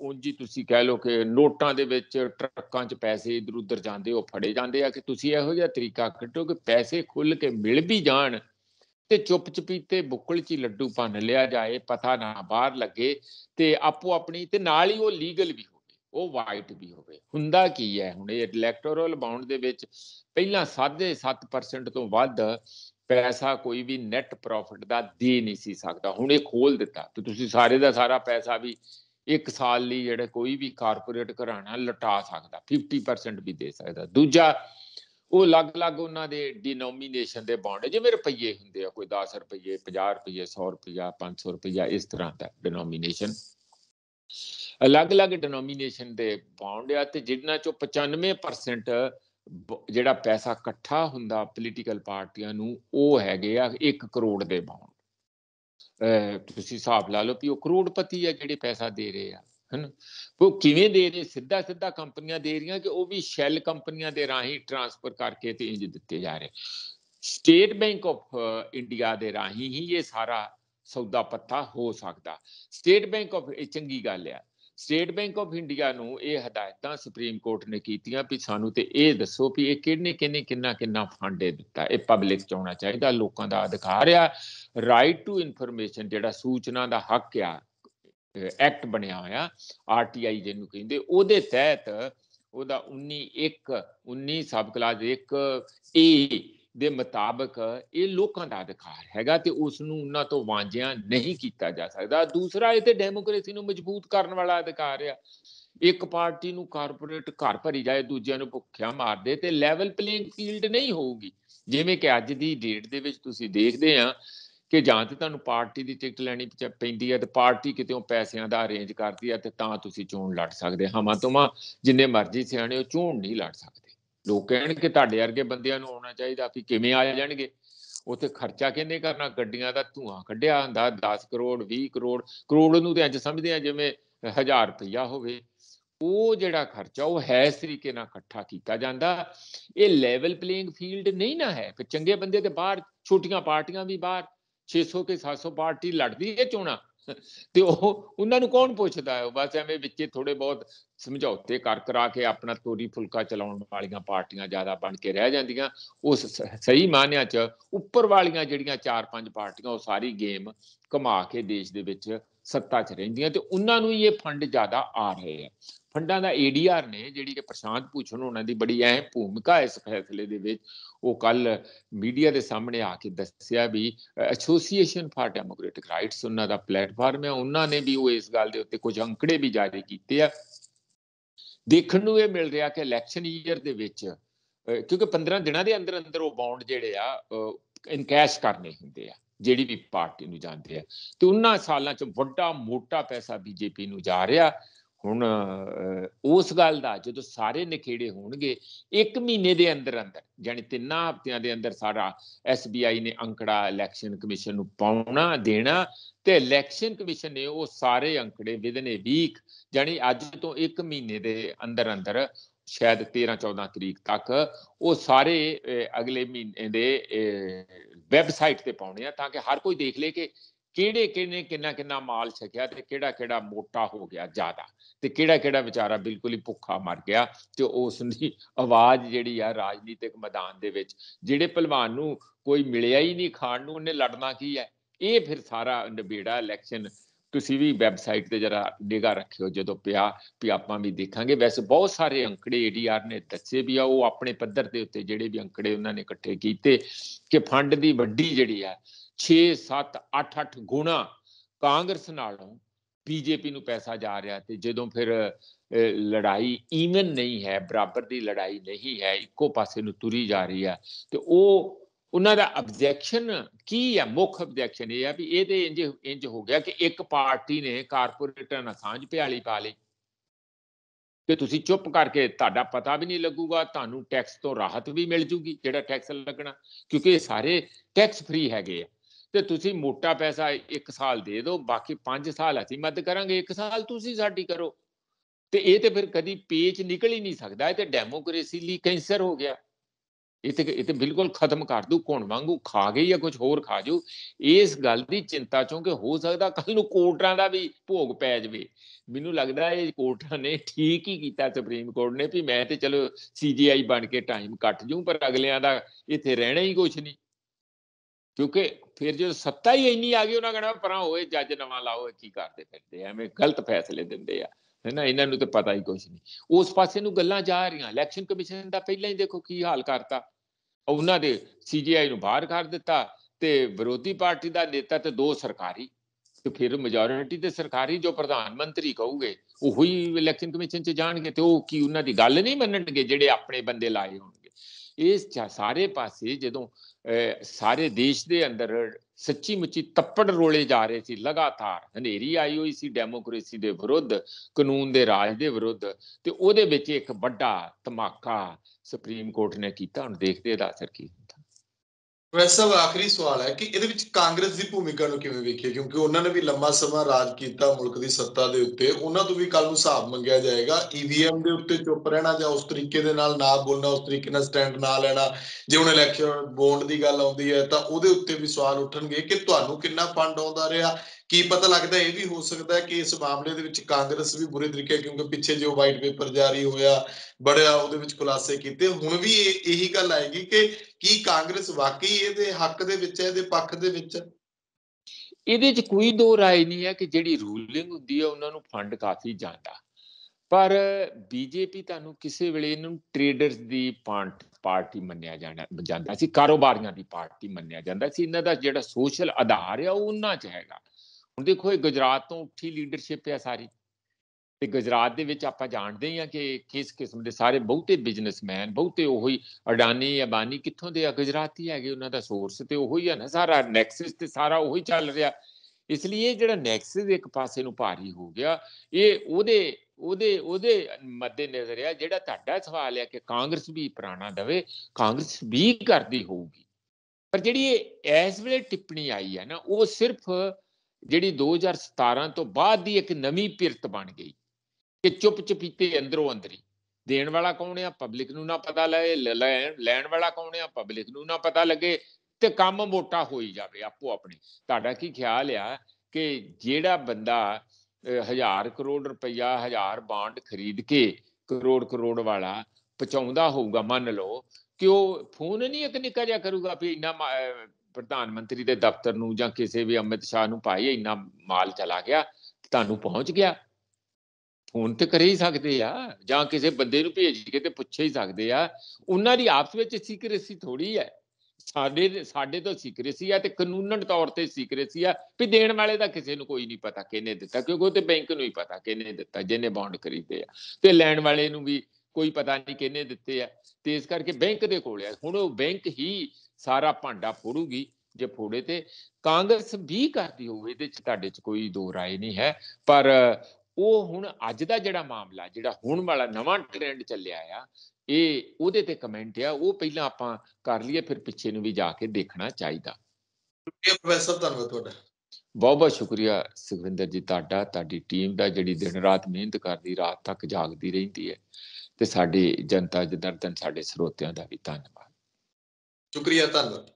ਉਂਜੀ ਤੁਸੀਂ ਕਹਿ ਲਓ ਕਿ ਨੋਟਾਂ ਦੇ ਵਿੱਚ ਟਰੱਕਾਂ 'ਚ ਪੈਸੇ ਇਧਰ ਉਧਰ ਜਾਂਦੇ ਉਹ ਫੜੇ ਜਾਂਦੇ ਆ ਕਿ ਤੁਸੀਂ ਇਹੋ ਜਿਹਾ ਤਰੀਕਾ ਕੱਢੋ ਕਿ ਪੈਸੇ ਖੁੱਲ ਕੇ ਮਿਲ ਵੀ ਜਾਣ ਤੇ ਚੁੱਪ ਤੇ ਬੁੱਕਲ 'ਚ ਲੱਡੂ ਭੰਨ ਲਿਆ ਜਾਏ ਪਤਾ ਨਾ ਬਾਹਰ ਲੱਗੇ ਤੇ ਆਪੋ ਆਪਣੀ ਤੇ ਨਾਲ ਹੀ ਉਹ ਲੀਗਲ ਵੀ ਹੋਵੇ ਉਹ ਵਾਈਟ ਵੀ ਹੋਵੇ ਹੁੰਦਾ ਕੀ ਹੈ ਹੁਣ ਇਹ ਇਲੈਕਟੋਰਲ ਬਾਉਂਡ ਦੇ ਵਿੱਚ ਪਹਿਲਾਂ 7.5% ਤੋਂ ਵੱਧ ਪੈਸਾ ਕੋਈ ਵੀ ਨੈਟ ਪ੍ਰੋਫਿਟ ਦਾ ਦੇ ਨਹੀਂ ਸੀ ਸਕਦਾ ਹੁਣ ਇਹ ਖੋਲ ਦਿੱਤਾ ਤੇ ਤੁਸੀਂ ਸਾਰੇ ਦਾ ਸਾਰਾ ਪੈਸਾ ਵੀ ਇੱਕ ਸਾਲ ਲਈ ਜਿਹੜਾ ਕੋਈ ਵੀ ਕਾਰਪੋਰੇਟ ਘਰਾਣਾ ਲਟਾ ਸਕਦਾ 50% ਵੀ ਦੇ ਸਕਦਾ ਦੂਜਾ ਉਹ ਅਲੱਗ-ਅਲੱਗ ਉਹਨਾਂ ਦੇ ਡਿਨੋਮੀਨੇਸ਼ਨ ਦੇ ਬੌਂਡ ਜਿਵੇਂ ਰੁਪਈਏ ਹੁੰਦੇ ਆ ਕੋਈ 10 ਰੁਪਈਏ 50 ਰੁਪਈਏ 100 ਰੁਪਈਆ 500 ਰੁਪਈਆ ਇਸ ਤਰ੍ਹਾਂ ਦਾ ਡਿਨੋਮੀਨੇਸ਼ਨ ਅਲੱਗ-ਅਲੱਗ ਡਿਨੋਮੀਨੇਸ਼ਨ ਦੇ ਬੌਂਡ ਆ ਤੇ ਜਿੰਨਾ ਚੋਂ 95% ਜਿਹੜਾ ਪੈਸਾ ਇਕੱਠਾ ਹੁੰਦਾ ਪੋਲੀਟੀਕਲ ਪਾਰਟੀਆਂ ਨੂੰ ਉਹ ਹੈਗੇ ਆ 1 ਕਰੋੜ ਦੇ ਬੌਂਡ ਤੁਸੀਂ ਹਿਸਾਬ ਲਾ ਲਓ ਕਿ ਉਹ ਕਰੋੜਪਤੀ ਆ ਜਿਹੜੇ ਪੈਸਾ ਦੇ ਰਹੇ ਆ ਹਨ ਉਹ ਕਿਵੇਂ ਦੇ ਰਹੇ ਸਿੱਧਾ ਸਿੱਧਾ ਕੰਪਨੀਆਂ ਦੇ ਰਹੀਆਂ ਕਿ ਉਹ ਵੀ ਸ਼ੈਲ ਕੰਪਨੀਆਂ ਦੇ ਰਾਹੀਂ ਟਰਾਂਸਫਰ ਕਰਕੇ ਤੇ ਇੰਜ ਦਿੱਤੇ ਜਾ ਰਹੇ ਸਟੇਟ ਬੈਂਕ ਆਫ ਇੰਡੀਆ ਦੇ ਰਾਹੀਂ ਹੀ ਇਹ ਸਾਰਾ ਸੌਦਾ ਪੱਤਾ ਹੋ ਸਕਦਾ ਸਟੇਟ ਬੈਂਕ ਆਫ ਇਹ ਚੰਗੀ ਗੱਲ ਆ ਸਟੇਟ ਬੈਂਕ ਆਫ ਇੰਡੀਆ ਨੂੰ ਇਹ ਹਦਾਇਤਾਂ ਸੁਪਰੀਮ ਕੋਰਟ ਨੇ ਕੀਤੀਆਂ ਵੀ ਸਾਨੂੰ ਤੇ ਇਹ ਦੱਸੋ ਵੀ ਇਹ ਕਿਹਨੇ ਕਿਹਨੇ ਕਿੰਨਾ ਕਿੰਨਾ ਫੰਡ ਦਿੱਤਾ ਇਹ ਪਬਲਿਕ ਚ ਹੋਣਾ ਚਾਹੀਦਾ ਲੋਕਾਂ ਦਾ ਅਧਿਕਾਰ ਆ ਰਾਈਟ ਟੂ ਇਨਫੋਰਮੇਸ਼ਨ ਜਿਹੜਾ ਸੂਚਨਾ ਦਾ ਹੱਕ ਆ ਐਕਟ ਬਣਿਆ ਹੋਇਆ ਆਰਟੀਆਈ ਜਿਹਨੂੰ ਕਹਿੰਦੇ ਉਹਦੇ ਤਹਿਤ ਉਹਦਾ 19 1 19 ਸਬ ਕਲਾਸ 1 ਏ ਦੇ ਮੁਤਾਬਕ ਇਹ ਲੋਕਾਂ ਦਾ ਅਧਿਕਾਰ ਹੈਗਾ ਤੇ ਉਸ ਨੂੰ ਉਹਨਾਂ ਤੋਂ ਵਾਂਝਿਆ ਨਹੀਂ ਕੀਤਾ ਜਾ ਸਕਦਾ ਦੂਸਰਾ ਇਹ ਤੇ ਡੈਮੋਕ੍ਰੇਸੀ ਨੂੰ ਮਜ਼ਬੂਤ ਕਰਨ ਵਾਲਾ ਅਧਿਕਾਰ ਆ ਇੱਕ ਪਾਰਟੀ ਨੂੰ ਕਾਰਪੋਰੇਟ ਘਰ ਭਰੀ ਜਾਏ ਦੂਜਿਆਂ ਨੂੰ ਭੁੱਖਿਆ ਮਾਰਦੇ ਤੇ ਲੈਵਲ ਪਲੇਇੰਗ ਫੀਲਡ ਨਹੀਂ ਹੋਊਗੀ ਜਿਵੇਂ ਕਿ ਅੱਜ ਦੀ ਡੇਟ ਦੇ ਵਿੱਚ ਤੁਸੀਂ ਦੇਖਦੇ ਆ ਕਿ ਜਾਂ ਤੇ ਤੁਹਾਨੂੰ ਪਾਰਟੀ ਦੀ ਟਿਕਟ ਲੈਣੀ ਪੈਂਦੀ ਹੈ ਤੇ ਪਾਰਟੀ ਕਿਤੇੋਂ ਪੈਸਿਆਂ ਦਾ ਅਰੇਂਜ ਕਰਦੀ ਹੈ ਤੇ ਤਾਂ ਤੁਸੀਂ ਚੋਣ ਲੜ ਸਕਦੇ ਹਮਾ ਤੁਮਾ ਜਿੰਨੇ ਮਰਜ਼ੀ ਸਿਆਣੇ ਉਹ ਚੋਣ ਨਹੀਂ ਲੜ ਸਕਦੇ ਲੋਕ ਕਹਿਣ ਕਿ ਤੁਹਾਡੇ ਵਰਗੇ ਬੰਦਿਆਂ ਨੂੰ ਆਉਣਾ ਚਾਹੀਦਾ ਵੀ ਕਿਵੇਂ ਆ ਜਾਣਗੇ ਉੱਥੇ ਖਰਚਾ ਕਿੰਨੇ ਕਰਨਾ ਗੱਡੀਆਂ ਦਾ ਧੂਆਂ ਕੱਢਿਆ ਹੁੰਦਾ 10 ਕਰੋੜ 20 ਕਰੋੜ ਕਰੋੜ ਨੂੰ ਤੇ ਅੱਜ ਸਮਝਦੇ ਆ ਜਿਵੇਂ 1000 ਰੁਪਇਆ ਹੋਵੇ ਉਹ ਜਿਹੜਾ ਖਰਚਾ ਉਹ ਹੈ ਇਸ ਤਰੀਕੇ ਨਾਲ ਇਕੱਠਾ ਕੀਤਾ ਜਾਂਦਾ ਇਹ ਲੈਵਲ ਪਲੇਇੰਗ ਫੀਲਡ ਨਹੀਂ ਨਾ ਹੈ ਫਿਰ ਚੰਗੇ ਬੰਦੇ ਤੇ ਬਾਹਰ ਛੋਟੀਆਂ ਪਾਰਟੀਆਂ ਵੀ ਬਾਹਰ 600 ਕੇ 700 ਪਾਰਟੀ ਲੜਦੀ ਹੈ ਚੋਣਾ ਤੇ ਉਹ ਉਹਨਾਂ ਨੂੰ ਕੌਣ ਪੁੱਛਦਾ ਹੈ ਬਸ ਐਵੇਂ ਵਿੱਚੇ ਥੋੜੇ ਬਹੁਤ ਸਮਝੌਤੇ ਕਰ ਕਰਾ ਕੇ ਆਪਣਾ ਤੋਰੀ ਫੁਲਕਾ ਚਲਾਉਣ ਵਾਲੀਆਂ ਪਾਰਟੀਆਂ ਜ਼ਿਆਦਾ ਬਣ ਕੇ ਰਹਿ ਜਾਂਦੀਆਂ ਉਸ ਸਹੀ ਮਾਨਿਆਂ 'ਚ ਉੱਪਰ ਵਾਲੀਆਂ ਜਿਹੜੀਆਂ 4-5 ਪਾਰਟੀਆਂ ਉਹ ਸਾਰੀ ਗੇਮ ਕਮਾ ਕੇ ਦੇਸ਼ ਦੇ ਵਿੱਚ ਸੱਤਾ 'ਚ ਰਹਿੰਦੀਆਂ ਤੇ ਉਹਨਾਂ ਨੂੰ ਇਹ ਫੰਡ ਜ਼ਿਆਦਾ ਆ ਰਹੇ ਆ ਫੰਡਾਂ ਦਾ ਏਡੀਆਰ ਨੇ ਜਿਹੜੀ ਕਿ ਪ੍ਰਸ਼ਾਂਤ ਭੂਸ਼ਣ ਉਹਨਾਂ ਦੀ ਬੜੀ ਅਹਿਮ ਭੂਮਿਕਾ ਇਸ ਫੈਸਲੇ ਦੇ ਵਿੱਚ ਉਹ ਕੱਲ ਮੀਡੀਆ ਦੇ ਸਾਹਮਣੇ ਆ ਕੇ ਦੱਸਿਆ ਵੀ ਐਸੋਸੀਏਸ਼ਨ ਫਾਰ ਡੈਮੋਕ੍ਰੈਟਿਕ ਰਾਈਟਸ ਉਹਨਾਂ ਦਾ ਪਲੇਟਫਾਰਮ ਹੈ ਉਹਨਾਂ ਨੇ ਵੀ ਉਹ ਇਸ ਗੱਲ ਦੇ ਉੱਤੇ ਕੁਝ ਅੰਕੜੇ ਵੀ ਜਾਰੀ ਕੀਤੇ ਆ ਦੇਖਣ ਨੂੰ ਇਹ ਮਿਲ ਰਿਹਾ ਕਿ ਇਲੈਕਸ਼ਨ ਈਅਰ ਦੇ ਵਿੱਚ ਕਿਉਂਕਿ 15 ਦਿਨਾਂ ਦੇ ਅੰਦਰ ਅੰਦਰ ਉਹ ਬੌਂਡ ਜਿਹੜੇ ਆ ਇਨਕੈਸ਼ ਕਰਨੇ ਹੁੰਦੇ ਆ ਜਿਹੜੀ ਵੀ ਪਾਰਟੀ ਨੂੰ ਜਾਂਦੇ ਆ ਤੇ ਉਹਨਾਂ ਸਾਲਾਂ 'ਚ ਵੱਡਾ ਮੋਟਾ ਪੈਸਾ ਬੀਜੇਪੀ ਨੂੰ ਜਾ ਰਿਹਾ ਹੁਣ ਉਸ ਗੱਲ ਦਾ ਜਦੋਂ ਸਾਰੇ ਨਖੇੜੇ ਹੋਣਗੇ 1 ਮਹੀਨੇ ਦੇ ਅੰਦਰ ਅੰਦਰ ਯਾਨੀ ਤਿੰਨਾਂ ਹਫ਼ਤਿਆਂ ਦੇ ਅੰਦਰ ਸਾਰਾ ਐਸਬੀਆਈ ਨੇ ਅੰਕੜਾ ਇਲੈਕਸ਼ਨ ਕਮਿਸ਼ਨ ਨੂੰ ਪਾਉਣਾ ਦੇਣਾ ਤੇ ਇਲੈਕਸ਼ਨ ਕਮਿਸ਼ਨ ਨੇ ਉਹ ਸਾਰੇ ਅੰਕੜੇ ਵਿਦਨ ਏ ਵੀਕ ਯਾਨੀ ਅੱਜ ਤੋਂ 1 ਮਹੀਨੇ ਦੇ ਅੰਦਰ ਅੰਦਰ ਸ਼ਾਇਦ 13 14 ਤਰੀਕ ਤੱਕ ਉਹ ਸਾਰੇ ਅਗਲੇ ਮਹੀਨੇ ਦੇ ਵੈਬਸਾਈਟ ਤੇ ਪਾਉਣੇ ਆ ਤਾਂ ਕਿ ਹਰ ਕੋਈ ਦੇਖ ਲੇ ਕਿ ਕਿਹੜੇ ਕਿਹਨੇ ਕਿੰਨਾ ਕਿੰਨਾ ਮਾਲ ਛਕਿਆ ਤੇ ਕਿਹੜਾ ਕਿਹੜਾ ਮੋਟਾ ਹੋ ਗਿਆ ਜ਼ਿਆਦਾ ਤੇ ਕਿਹੜਾ ਕਿਹੜਾ ਵਿਚਾਰਾ ਬਿਲਕੁਲ ਹੀ ਭੁੱਖਾ ਮਰ ਗਿਆ ਤੇ ਉਸ ਦੀ ਆਵਾਜ਼ ਜਿਹੜੀ ਆ ਰਾਜਨੀਤਿਕ ਮੈਦਾਨ ਦੇ ਵਿੱਚ ਜਿਹੜੇ ਪਹਿਲਵਾਨ ਨੂੰ ਕੋਈ ਮਿਲਿਆ ਹੀ ਨਹੀਂ ਖਾਣ ਨੂੰ ਉਹਨੇ ਲੜਨਾ ਕੀ ਹੈ ਇਹ ਫਿਰ ਸਾਰਾ ਡਿਬੇੜਾ ਇਲੈਕਸ਼ਨ ਤੁਸੀਂ ਵੀ ਵੈਬਸਾਈਟ ਤੇ ਜਰਾ ਨਿਗਾ ਰੱਖਿਓ ਜਦੋਂ ਪਿਆ ਵੀ ਆਪਾਂ ਵੀ ਦੇਖਾਂਗੇ ਵੈਸੇ ਬਹੁਤ ਸਾਰੇ ਅੰਕੜੇ ਏਡੀਆਰ ਨੇ ਦੱਸੇ ਵੀ ਆ ਉਹ ਆਪਣੇ ਪੱਧਰ ਦੇ ਉੱਤੇ ਜਿਹੜੇ ਵੀ ਅੰਕੜੇ ਉਹਨਾਂ ਨੇ ਇਕੱਠੇ ਕੀਤੇ ਕਿ ਫੰਡ ਦੀ ਵੱਡੀ ਜਿਹੜੀ ਆ 6 7 8 8 ਗੁਣਾ ਕਾਂਗਰਸ ਨਾਲੋਂ ਬੀਜੇਪੀ ਨੂੰ ਪੈਸਾ ਜਾ ਰਿਹਾ ਤੇ ਜਦੋਂ ਫਿਰ ਲੜਾਈ ਈਵਨ ਨਹੀਂ ਹੈ ਬਰਾਬਰ ਦੀ ਲੜਾਈ ਨਹੀਂ ਹੈ ਇੱਕੋ ਪਾਸੇ ਨੂੰ ਤੁਰੀ ਜਾ ਰਹੀ ਹੈ ਤੇ ਉਹ ਉਹਨਾਂ ਦਾ ਆਬਜੈਕਸ਼ਨ ਕੀ ਹੈ ਮੁੱਖ ਆਬਜੈਕਸ਼ਨ ਇਹ ਹੈ ਵੀ ਇਹ ਤੇ ਇੰਜ ਇੰਜ ਹੋ ਗਿਆ ਕਿ ਇੱਕ ਪਾਰਟੀ ਨੇ ਕਾਰਪੋਰੇਟਰ ਨਾਲ ਸਾਂਝ ਪਿਆਲੀ ਪਾ ਲਈ ਕਿ ਤੁਸੀਂ ਚੁੱਪ ਕਰਕੇ ਤੁਹਾਡਾ ਪਤਾ ਵੀ ਨਹੀਂ ਲੱਗੂਗਾ ਤੁਹਾਨੂੰ ਟੈਕਸ ਤੋਂ ਰਾਹਤ ਵੀ ਮਿਲ ਜੂਗੀ ਜਿਹੜਾ ਟੈਕਸ ਲੱਗਣਾ ਕਿਉਂਕਿ ਇਹ ਸਾਰੇ ਟੈਕਸ ਫ੍ਰੀ ਹੈਗੇ ਆ ਤੇ ਤੁਸੀਂ ਮੋਟਾ ਪੈਸਾ 1 ਸਾਲ ਦੇ ਦਿਓ ਬਾਕੀ 5 ਸਾਲ ਅਸੀਂ ਮਦਦ ਕਰਾਂਗੇ 1 ਸਾਲ ਤੁਸੀਂ ਸਾਡੀ ਕਰੋ ਤੇ ਇਹ ਤੇ ਫਿਰ ਕਦੀ ਪੇਚ ਨਿਕਲ ਹੀ ਨਹੀਂ ਸਕਦਾ ਇਹ ਤੇ ਡੈਮੋਕ੍ਰੇਸੀ ਲਈ ਕੈਂਸਰ ਹੋ ਗਿਆ ਇਹ ਤੇ ਇਹ ਤੇ ਬਿਲਕੁਲ ਖਤਮ ਕਰ ਦੂ ਕੋਣ ਵਾਂਗੂ ਖਾ ਗਈ ਜਾਂ ਕੁਝ ਹੋਰ ਖਾ ਜੂ ਇਸ ਗੱਲ ਦੀ ਚਿੰਤਾ ਚੋਂ ਕਿ ਹੋ ਸਕਦਾ ਕੱਲ ਨੂੰ ਕੋਰਟਾਂ ਦਾ ਵੀ ਭੋਗ ਪੈ ਜਾਵੇ ਮੈਨੂੰ ਲੱਗਦਾ ਇਹ ਕੋਰਟਾਂ ਨੇ ਠੀਕ ਹੀ ਕੀਤਾ ਸੁਪਰੀਮ ਕੋਰਟ ਨੇ ਵੀ ਮੈਂ ਤੇ ਚਲੋ ਸੀਜੀਆਈ ਬਣ ਕੇ ਟਾਈਮ ਕੱਟ ਜੂ ਪਰ ਅਗਲਿਆਂ ਦਾ ਇੱਥੇ ਰਹਿਣਾ ਹੀ ਕੁਝ ਨਹੀਂ ਕਿਉਂਕਿ ਫਿਰ ਜੇ ਸੱਤਾ ਹੀ ਇੰਨੀ ਆ ਗਈ ਉਹਨਾਂ ਕਹਿੰਦਾ ਪਰਾਂ ਹੋਏ ਜੱਜ ਨਵਾਂ ਲਾਓ ਕੀ ਕਰਦੇ ਫਿਰਦੇ ਐਵੇਂ ਗਲਤ ਫੈਸਲੇ ਦਿੰਦੇ ਆ ਹੈਨਾ ਇਹਨਾਂ ਨੂੰ ਤਾਂ ਪਤਾ ਹੀ ਕੁਝ ਨਹੀਂ ਉਸ ਪਾਸੇ ਨੂੰ ਗੱਲਾਂ ਜਾ ਰਹੀਆਂ ਇਲੈਕਸ਼ਨ ਕਮਿਸ਼ਨ ਦਾ ਪਹਿਲਾਂ ਹੀ ਦੇਖੋ ਕੀ ਹਾਲ ਕਰਤਾ ਉਹਨਾਂ ਦੇ ਸੀਜੀਆਈ ਨੂੰ ਬਾਹਰ ਕਰ ਦਿੱਤਾ ਤੇ ਵਿਰੋਧੀ ਪਾਰਟੀ ਦਾ ਨੇਤਾ ਤੇ ਦੋ ਸਰਕਾਰੀ ਤੇ ਫਿਰ ਮੈਜੋਰਿਟੀ ਤੇ ਸਰਕਾਰੀ ਜੋ ਪ੍ਰਧਾਨ ਮੰਤਰੀ ਕਹੂਗੇ ਉਹੀ ਇਲੈਕਸ਼ਨ ਕਮਿਸ਼ਨ 'ਚ ਜਾਣਗੇ ਤੇ ਉਹ ਕੀ ਉਹਨਾਂ ਦੀ ਗੱਲ ਨਹੀਂ ਮੰਨਣਗੇ ਜਿਹੜੇ ਆਪਣੇ ਬੰਦੇ ਲਾਏ ਹੋਣ ਇਸ ਸਾਰੇ ਪਾਸੇ ਜਦੋਂ ਸਾਰੇ ਦੇਸ਼ ਦੇ ਅੰਦਰ ਸੱਚੀ ਮੁੱਚੀ ਤੱਪੜ ਰੋਲੇ ਜਾ ਰਹੇ ਸੀ ਲਗਾਤਾਰ ਹਨੇਰੀ ਆਈ ਹੋਈ ਸੀ ਡੈਮੋਕ੍ਰੇਸੀ ਦੇ ਵਿਰੁੱਧ ਕਾਨੂੰਨ ਦੇ ਰਾਜ ਦੇ ਵਿਰੁੱਧ ਤੇ ਉਹਦੇ ਵਿੱਚ ਇੱਕ ਵੱਡਾ ਧਮਾਕਾ ਸੁਪਰੀਮ ਕੋਰਟ ਨੇ ਕੀਤਾ ਹੁਣ ਦੇਖਦੇ ਆ ਅਸਰ ਕੀ ਵੈਸਾ ਆਖਰੀ ਸਵਾਲ ਹੈ ਕਿ ਇਹਦੇ ਵਿੱਚ ਕਾਂਗਰਸ ਦੀ ਭੂਮਿਕਾ ਨੂੰ ਕਿਵੇਂ ਵੇਖੀਏ ਕਿਉਂਕਿ ਉਹਨਾਂ ਨੇ ਵੀ ਲੰਮਾ ਸਮਾਂ ਰਾਜ ਕੀਤਾ ਮੁਲਕ ਦੀ ਸੱਤਾ ਦੇ ਉੱਤੇ ਉਹਨਾਂ ਤੋਂ ਵੀ ਕੱਲ ਨੂੰ ਹਿਸਾਬ ਮੰਗਿਆ ਜਾਏਗਾ ਈਵੀਐਮ e ਦੇ ਉੱਤੇ ਚੁੱਪ ਰਹਿਣਾ ਜਾਂ ਉਸ ਤਰੀਕੇ ਦੇ ਨਾਲ ਨਾ ਬੋਲਣਾ ਉਸ ਤਰੀਕੇ ਨਾਲ ਸਟੈਂਡ ਨਾ ਲੈਣਾ ਜੇ ਹੁਣ ਇਲੈਕਸ਼ਨ ਬੌਂਡ ਦੀ ਗੱਲ ਆਉਂਦੀ ਹੈ ਤਾਂ ਉਹਦੇ ਉੱਤੇ ਵੀ ਸਵਾਲ ਉੱਠਣਗੇ ਕਿ ਤੁਹਾਨੂੰ ਕਿੰਨਾ ਫੰਡ ਆਉਂਦਾ ਰਿਹਾ ਕੀ ਪਤਾ ਲੱਗਦਾ ਇਹ ਵੀ ਹੋ ਸਕਦਾ ਹੈ ਕਿ ਇਸ ਮਾਮਲੇ ਦੇ ਵਿੱਚ ਕਾਂਗਰਸ ਵੀ ਬੁਰੇ ਤਰੀਕੇ ਕਿਉਂਕਿ ਪਿੱਛੇ ਜੋ ਵਾਈਟ ਪੇਪਰ ਜਾਰੀ ਹੋਇਆ ਬੜਿਆ ਉਹਦੇ ਵਿੱਚ ਖੁਲਾਸੇ ਕੀਤੇ ਹੁਣ ਵੀ ਇਹੀ ਗੱਲ ਆਏਗੀ ਕਿ ਕੀ ਕਾਂਗਰਸ ਵਾਕਈ ਇਹਦੇ ਹੱਕ ਦੇ ਵਿੱਚ ਹੈ ਇਹਦੇ ਪੱਖ ਦੇ ਵਿੱਚ ਇਹਦੇ 'ਚ ਕੋਈ ਦੋ ਰਾਏ ਨਹੀਂ ਹੈ ਕਿ ਜਿਹੜੀ ਰੂਲਿੰਗ ਹੁੰਦੀ ਹੈ ਉਹਨਾਂ ਨੂੰ ਫੰਡ ਕਾਫੀ ਜਾਂਦਾ ਪਰ ਬੀਜੇਪੀ ਤੁਹਾਨੂੰ ਕਿਸੇ ਵੇਲੇ ਇਹਨੂੰ ਟ੍ਰੇਡਰਸ ਦੀ ਪਾਰਟੀ ਮੰਨਿਆ ਜਾਂਦਾ ਜਾਂਦਾ ਸੀ ਕਾਰੋਬਾਰੀਆਂ ਦੀ ਪਾਰਟੀ ਮੰਨਿਆ ਜਾਂਦਾ ਸੀ ਇਹਨਾਂ ਦਾ ਜਿਹੜਾ ਸੋਸ਼ਲ ਆਧਾਰ ਹੈ ਉਹ ਉਹਨਾਂ 'ਚ ਹੈਗਾ ਹੁਣ ਦੇਖੋ ਇਹ ਗੁਜਰਾਤ ਤੋਂ ਉੱਠੀ ਲੀਡਰਸ਼ਿਪ ਹੈ ਸਾਰੀ ਤੇ ਗੁਜਰਾਤ ਦੇ ਵਿੱਚ ਆਪਾਂ ਜਾਣਦੇ ਹਾਂ ਕਿ ਕਿਸ ਕਿਸਮ ਦੇ ਸਾਰੇ ਬਹੁਤੇ ਬਿਜ਼ਨਸਮੈਨ ਬਹੁਤੇ ਉਹੀ ਅਡਾਨੀ ਅਬਾਨੀ ਕਿੱਥੋਂ ਦੇ ਆ ਗੁਜਰਾਤੀ ਹੈਗੇ ਉਹਨਾਂ ਦਾ ਸੋਰਸ ਤੇ ਉਹੀ ਆ ਨਾ ਸਾਰਾ ਨੈਕਸਸ ਤੇ ਸਾਰਾ ਉਹੀ ਚੱਲ ਰਿਹਾ ਇਸ ਲਈ ਇਹ ਜਿਹੜਾ ਨੈਕਸਸ ਇੱਕ ਪਾਸੇ ਨੂੰ ਭਾਰੀ ਹੋ ਗਿਆ ਇਹ ਉਹਦੇ ਉਹਦੇ ਉਹਦੇ ਮੱਦੇ ਨਜ਼ਰ ਆ ਜਿਹੜਾ ਤੁਹਾਡਾ ਸਵਾਲ ਹੈ ਕਿ ਕਾਂਗਰਸ ਵੀ ਪ੍ਰਾਣਾ ਦਵੇ ਕਾਂਗਰਸ ਵੀ ਕਰਦੀ ਹੋਊਗੀ ਪਰ ਜਿਹੜੀ ਇਸ ਵੇਲੇ ਟਿੱਪਣੀ ਆਈ ਹੈ ਨਾ ਉਹ ਸਿਰਫ ਜਿਹੜੀ 2017 ਤੋਂ ਬਾਅਦ ਦੀ ਇੱਕ ਨਵੀਂ ਪਿਰਤ ਬਣ ਗਈ ਕਿ ਚੁੱਪ ਚੁਪੀਤੇ ਅੰਦਰੋਂ ਅੰਦਰੀ ਦੇਣ ਵਾਲਾ ਕੌਣ ਆ ਪਬਲਿਕ ਨੂੰ ਨਾ ਪਤਾ ਲੱਗੇ ਲੈਣ ਵਾਲਾ ਕੌਣ ਆ ਪਬਲਿਕ ਨੂੰ ਨਾ ਪਤਾ ਲੱਗੇ ਤੇ ਕੰਮ ਮੋਟਾ ਹੋਈ ਜਾਵੇ ਆਪੋ ਆਪਣੇ ਤੁਹਾਡਾ ਕੀ ਖਿਆਲ ਆ ਕਿ ਜਿਹੜਾ ਬੰਦਾ 1000 ਕਰੋੜ ਰੁਪਇਆ 1000 ਬਾਂਡ ਖਰੀਦ ਕੇ ਕਰੋੜ ਕਰੋੜ ਵਾਲਾ ਪਹੁੰਚਾਉਂਦਾ ਹੋਊਗਾ ਮੰਨ ਲਓ ਕਿ ਉਹ ਫੋਨ ਨਹੀਂ ਇੱਕ ਨਿੱਕਾ ਜਿਹਾ ਕਰੂਗਾ ਵੀ ਇੰਨਾ ਪ੍ਰਧਾਨ ਮੰਤਰੀ ਦੇ ਦਫ਼ਤਰ ਨੂੰ ਜਾਂ ਕਿਸੇ ਵੀ ਅਮਿਤ ਸ਼ਾਹ ਨੂੰ ਭਾਈ ਇੰਨਾ ਮਾਲ ਚਲਾ ਗਿਆ ਤੁਹਾਨੂੰ ਪਹੁੰਚ ਗਿਆ ਫੋਨ ਤੇ ਕਰ ਹੀ ਸਕਦੇ ਆ ਜਾਂ ਕਿਸੇ ਬੰਦੇ ਨੂੰ ਭੇਜ ਕੇ ਤੇ ਪੁੱਛ ਹੀ ਸਕਦੇ ਆ ਉਹਨਾਂ ਦੀ ਆਪਸ ਵਿੱਚ ਸੀਕ੍ਰੇਸੀ ਥੋੜੀ ਹੈ ਸਾਡੇ ਸਾਡੇ ਤੋਂ ਸੀਕ੍ਰੇਸੀ ਆ ਤੇ ਕਾਨੂੰਨਨ ਤੌਰ ਤੇ ਸੀਕ੍ਰੇਸੀ ਆ ਵੀ ਦੇਣ ਵਾਲੇ ਦਾ ਕਿਸੇ ਨੂੰ ਕੋਈ ਨਹੀਂ ਪਤਾ ਕਿਹਨੇ ਦਿੱਤਾ ਕਿਉਂਕਿ ਉਹ ਤੇ ਬੈਂਕ ਨੂੰ ਹੀ ਪਤਾ ਕਿਹਨੇ ਦਿੱਤਾ ਜਿਹਨੇ ਬੌਂਡ ਖਰੀਦੇ ਆ ਤੇ ਲੈਣ ਵਾਲੇ ਨੂੰ ਵੀ ਕੋਈ ਪਤਾ ਨਹੀਂ ਕਿਹਨੇ ਦਿੱਤੇ ਆ ਤੇ ਇਸ ਕਰਕੇ ਬੈਂਕ ਦੇ ਕੋਲ ਆ ਹੁਣ ਉਹ ਬੈਂਕ ਹੀ ਸਾਰਾ ਭਾਂਡਾ ਫੋੜੂਗੀ ਜੇ ਫੋੜੇ ਤੇ ਕਾਂਗਰਸ ਵੀ ਕਰਦੀ ਹੋਵੇ ਇਹਦੇ ਚ ਤੁਹਾਡੇ ਚ ਕੋਈ ਦੋ ਰਾਏ ਨਹੀਂ ਹੈ ਪਰ ਉਹ ਹੁਣ ਅੱਜ ਦਾ ਜਿਹੜਾ ਮਾਮਲਾ ਜਿਹੜਾ ਹੁਣ ਵਾਲਾ ਨਵਾਂ ਟ੍ਰੈਂਡ ਚੱਲਿਆ ਆ ਇਹ ਉਹਦੇ ਤੇ ਕਮੈਂਟ ਆ ਉਹ ਪਹਿਲਾਂ ਆਪਾਂ ਕਰ ਲਈਏ ਫਿਰ ਪਿੱਛੇ ਨੂੰ ਵੀ ਜਾ ਕੇ ਦੇਖਣਾ ਚਾਹੀਦਾ ਸ਼ੁਕਰੀਆ ਪ੍ਰੋਫੈਸਰ ਧੰਨਵਾਦ ਤੁਹਾਡਾ ਬਹੁਤ ਬਹੁਤ ਸ਼ੁਕਰੀਆ ਸੁਖਵਿੰਦਰ ਜੀ ਤੁਹਾਡਾ ਤੁਹਾਡੀ ਟੀਮ ਦਾ ਜਿਹੜੀ ਦਿਨ ਰਾਤ ਮਿਹਨਤ ਕਰਦੀ ਰਾਤ ਤੱਕ ਜਾਗਦੀ ਰਹਿੰਦੀ ਹੈ ਤੇ ਸਾਡੀ ਜਨਤਾ ਜਨਰਦਨ ਸਾਡੇ ਸਰੋਤਿਆਂ ਦਾ ਵੀ ਧੰਨਵਾਦ ਸ਼ੁਕਰੀਆ ਧੰਨਵਾਦ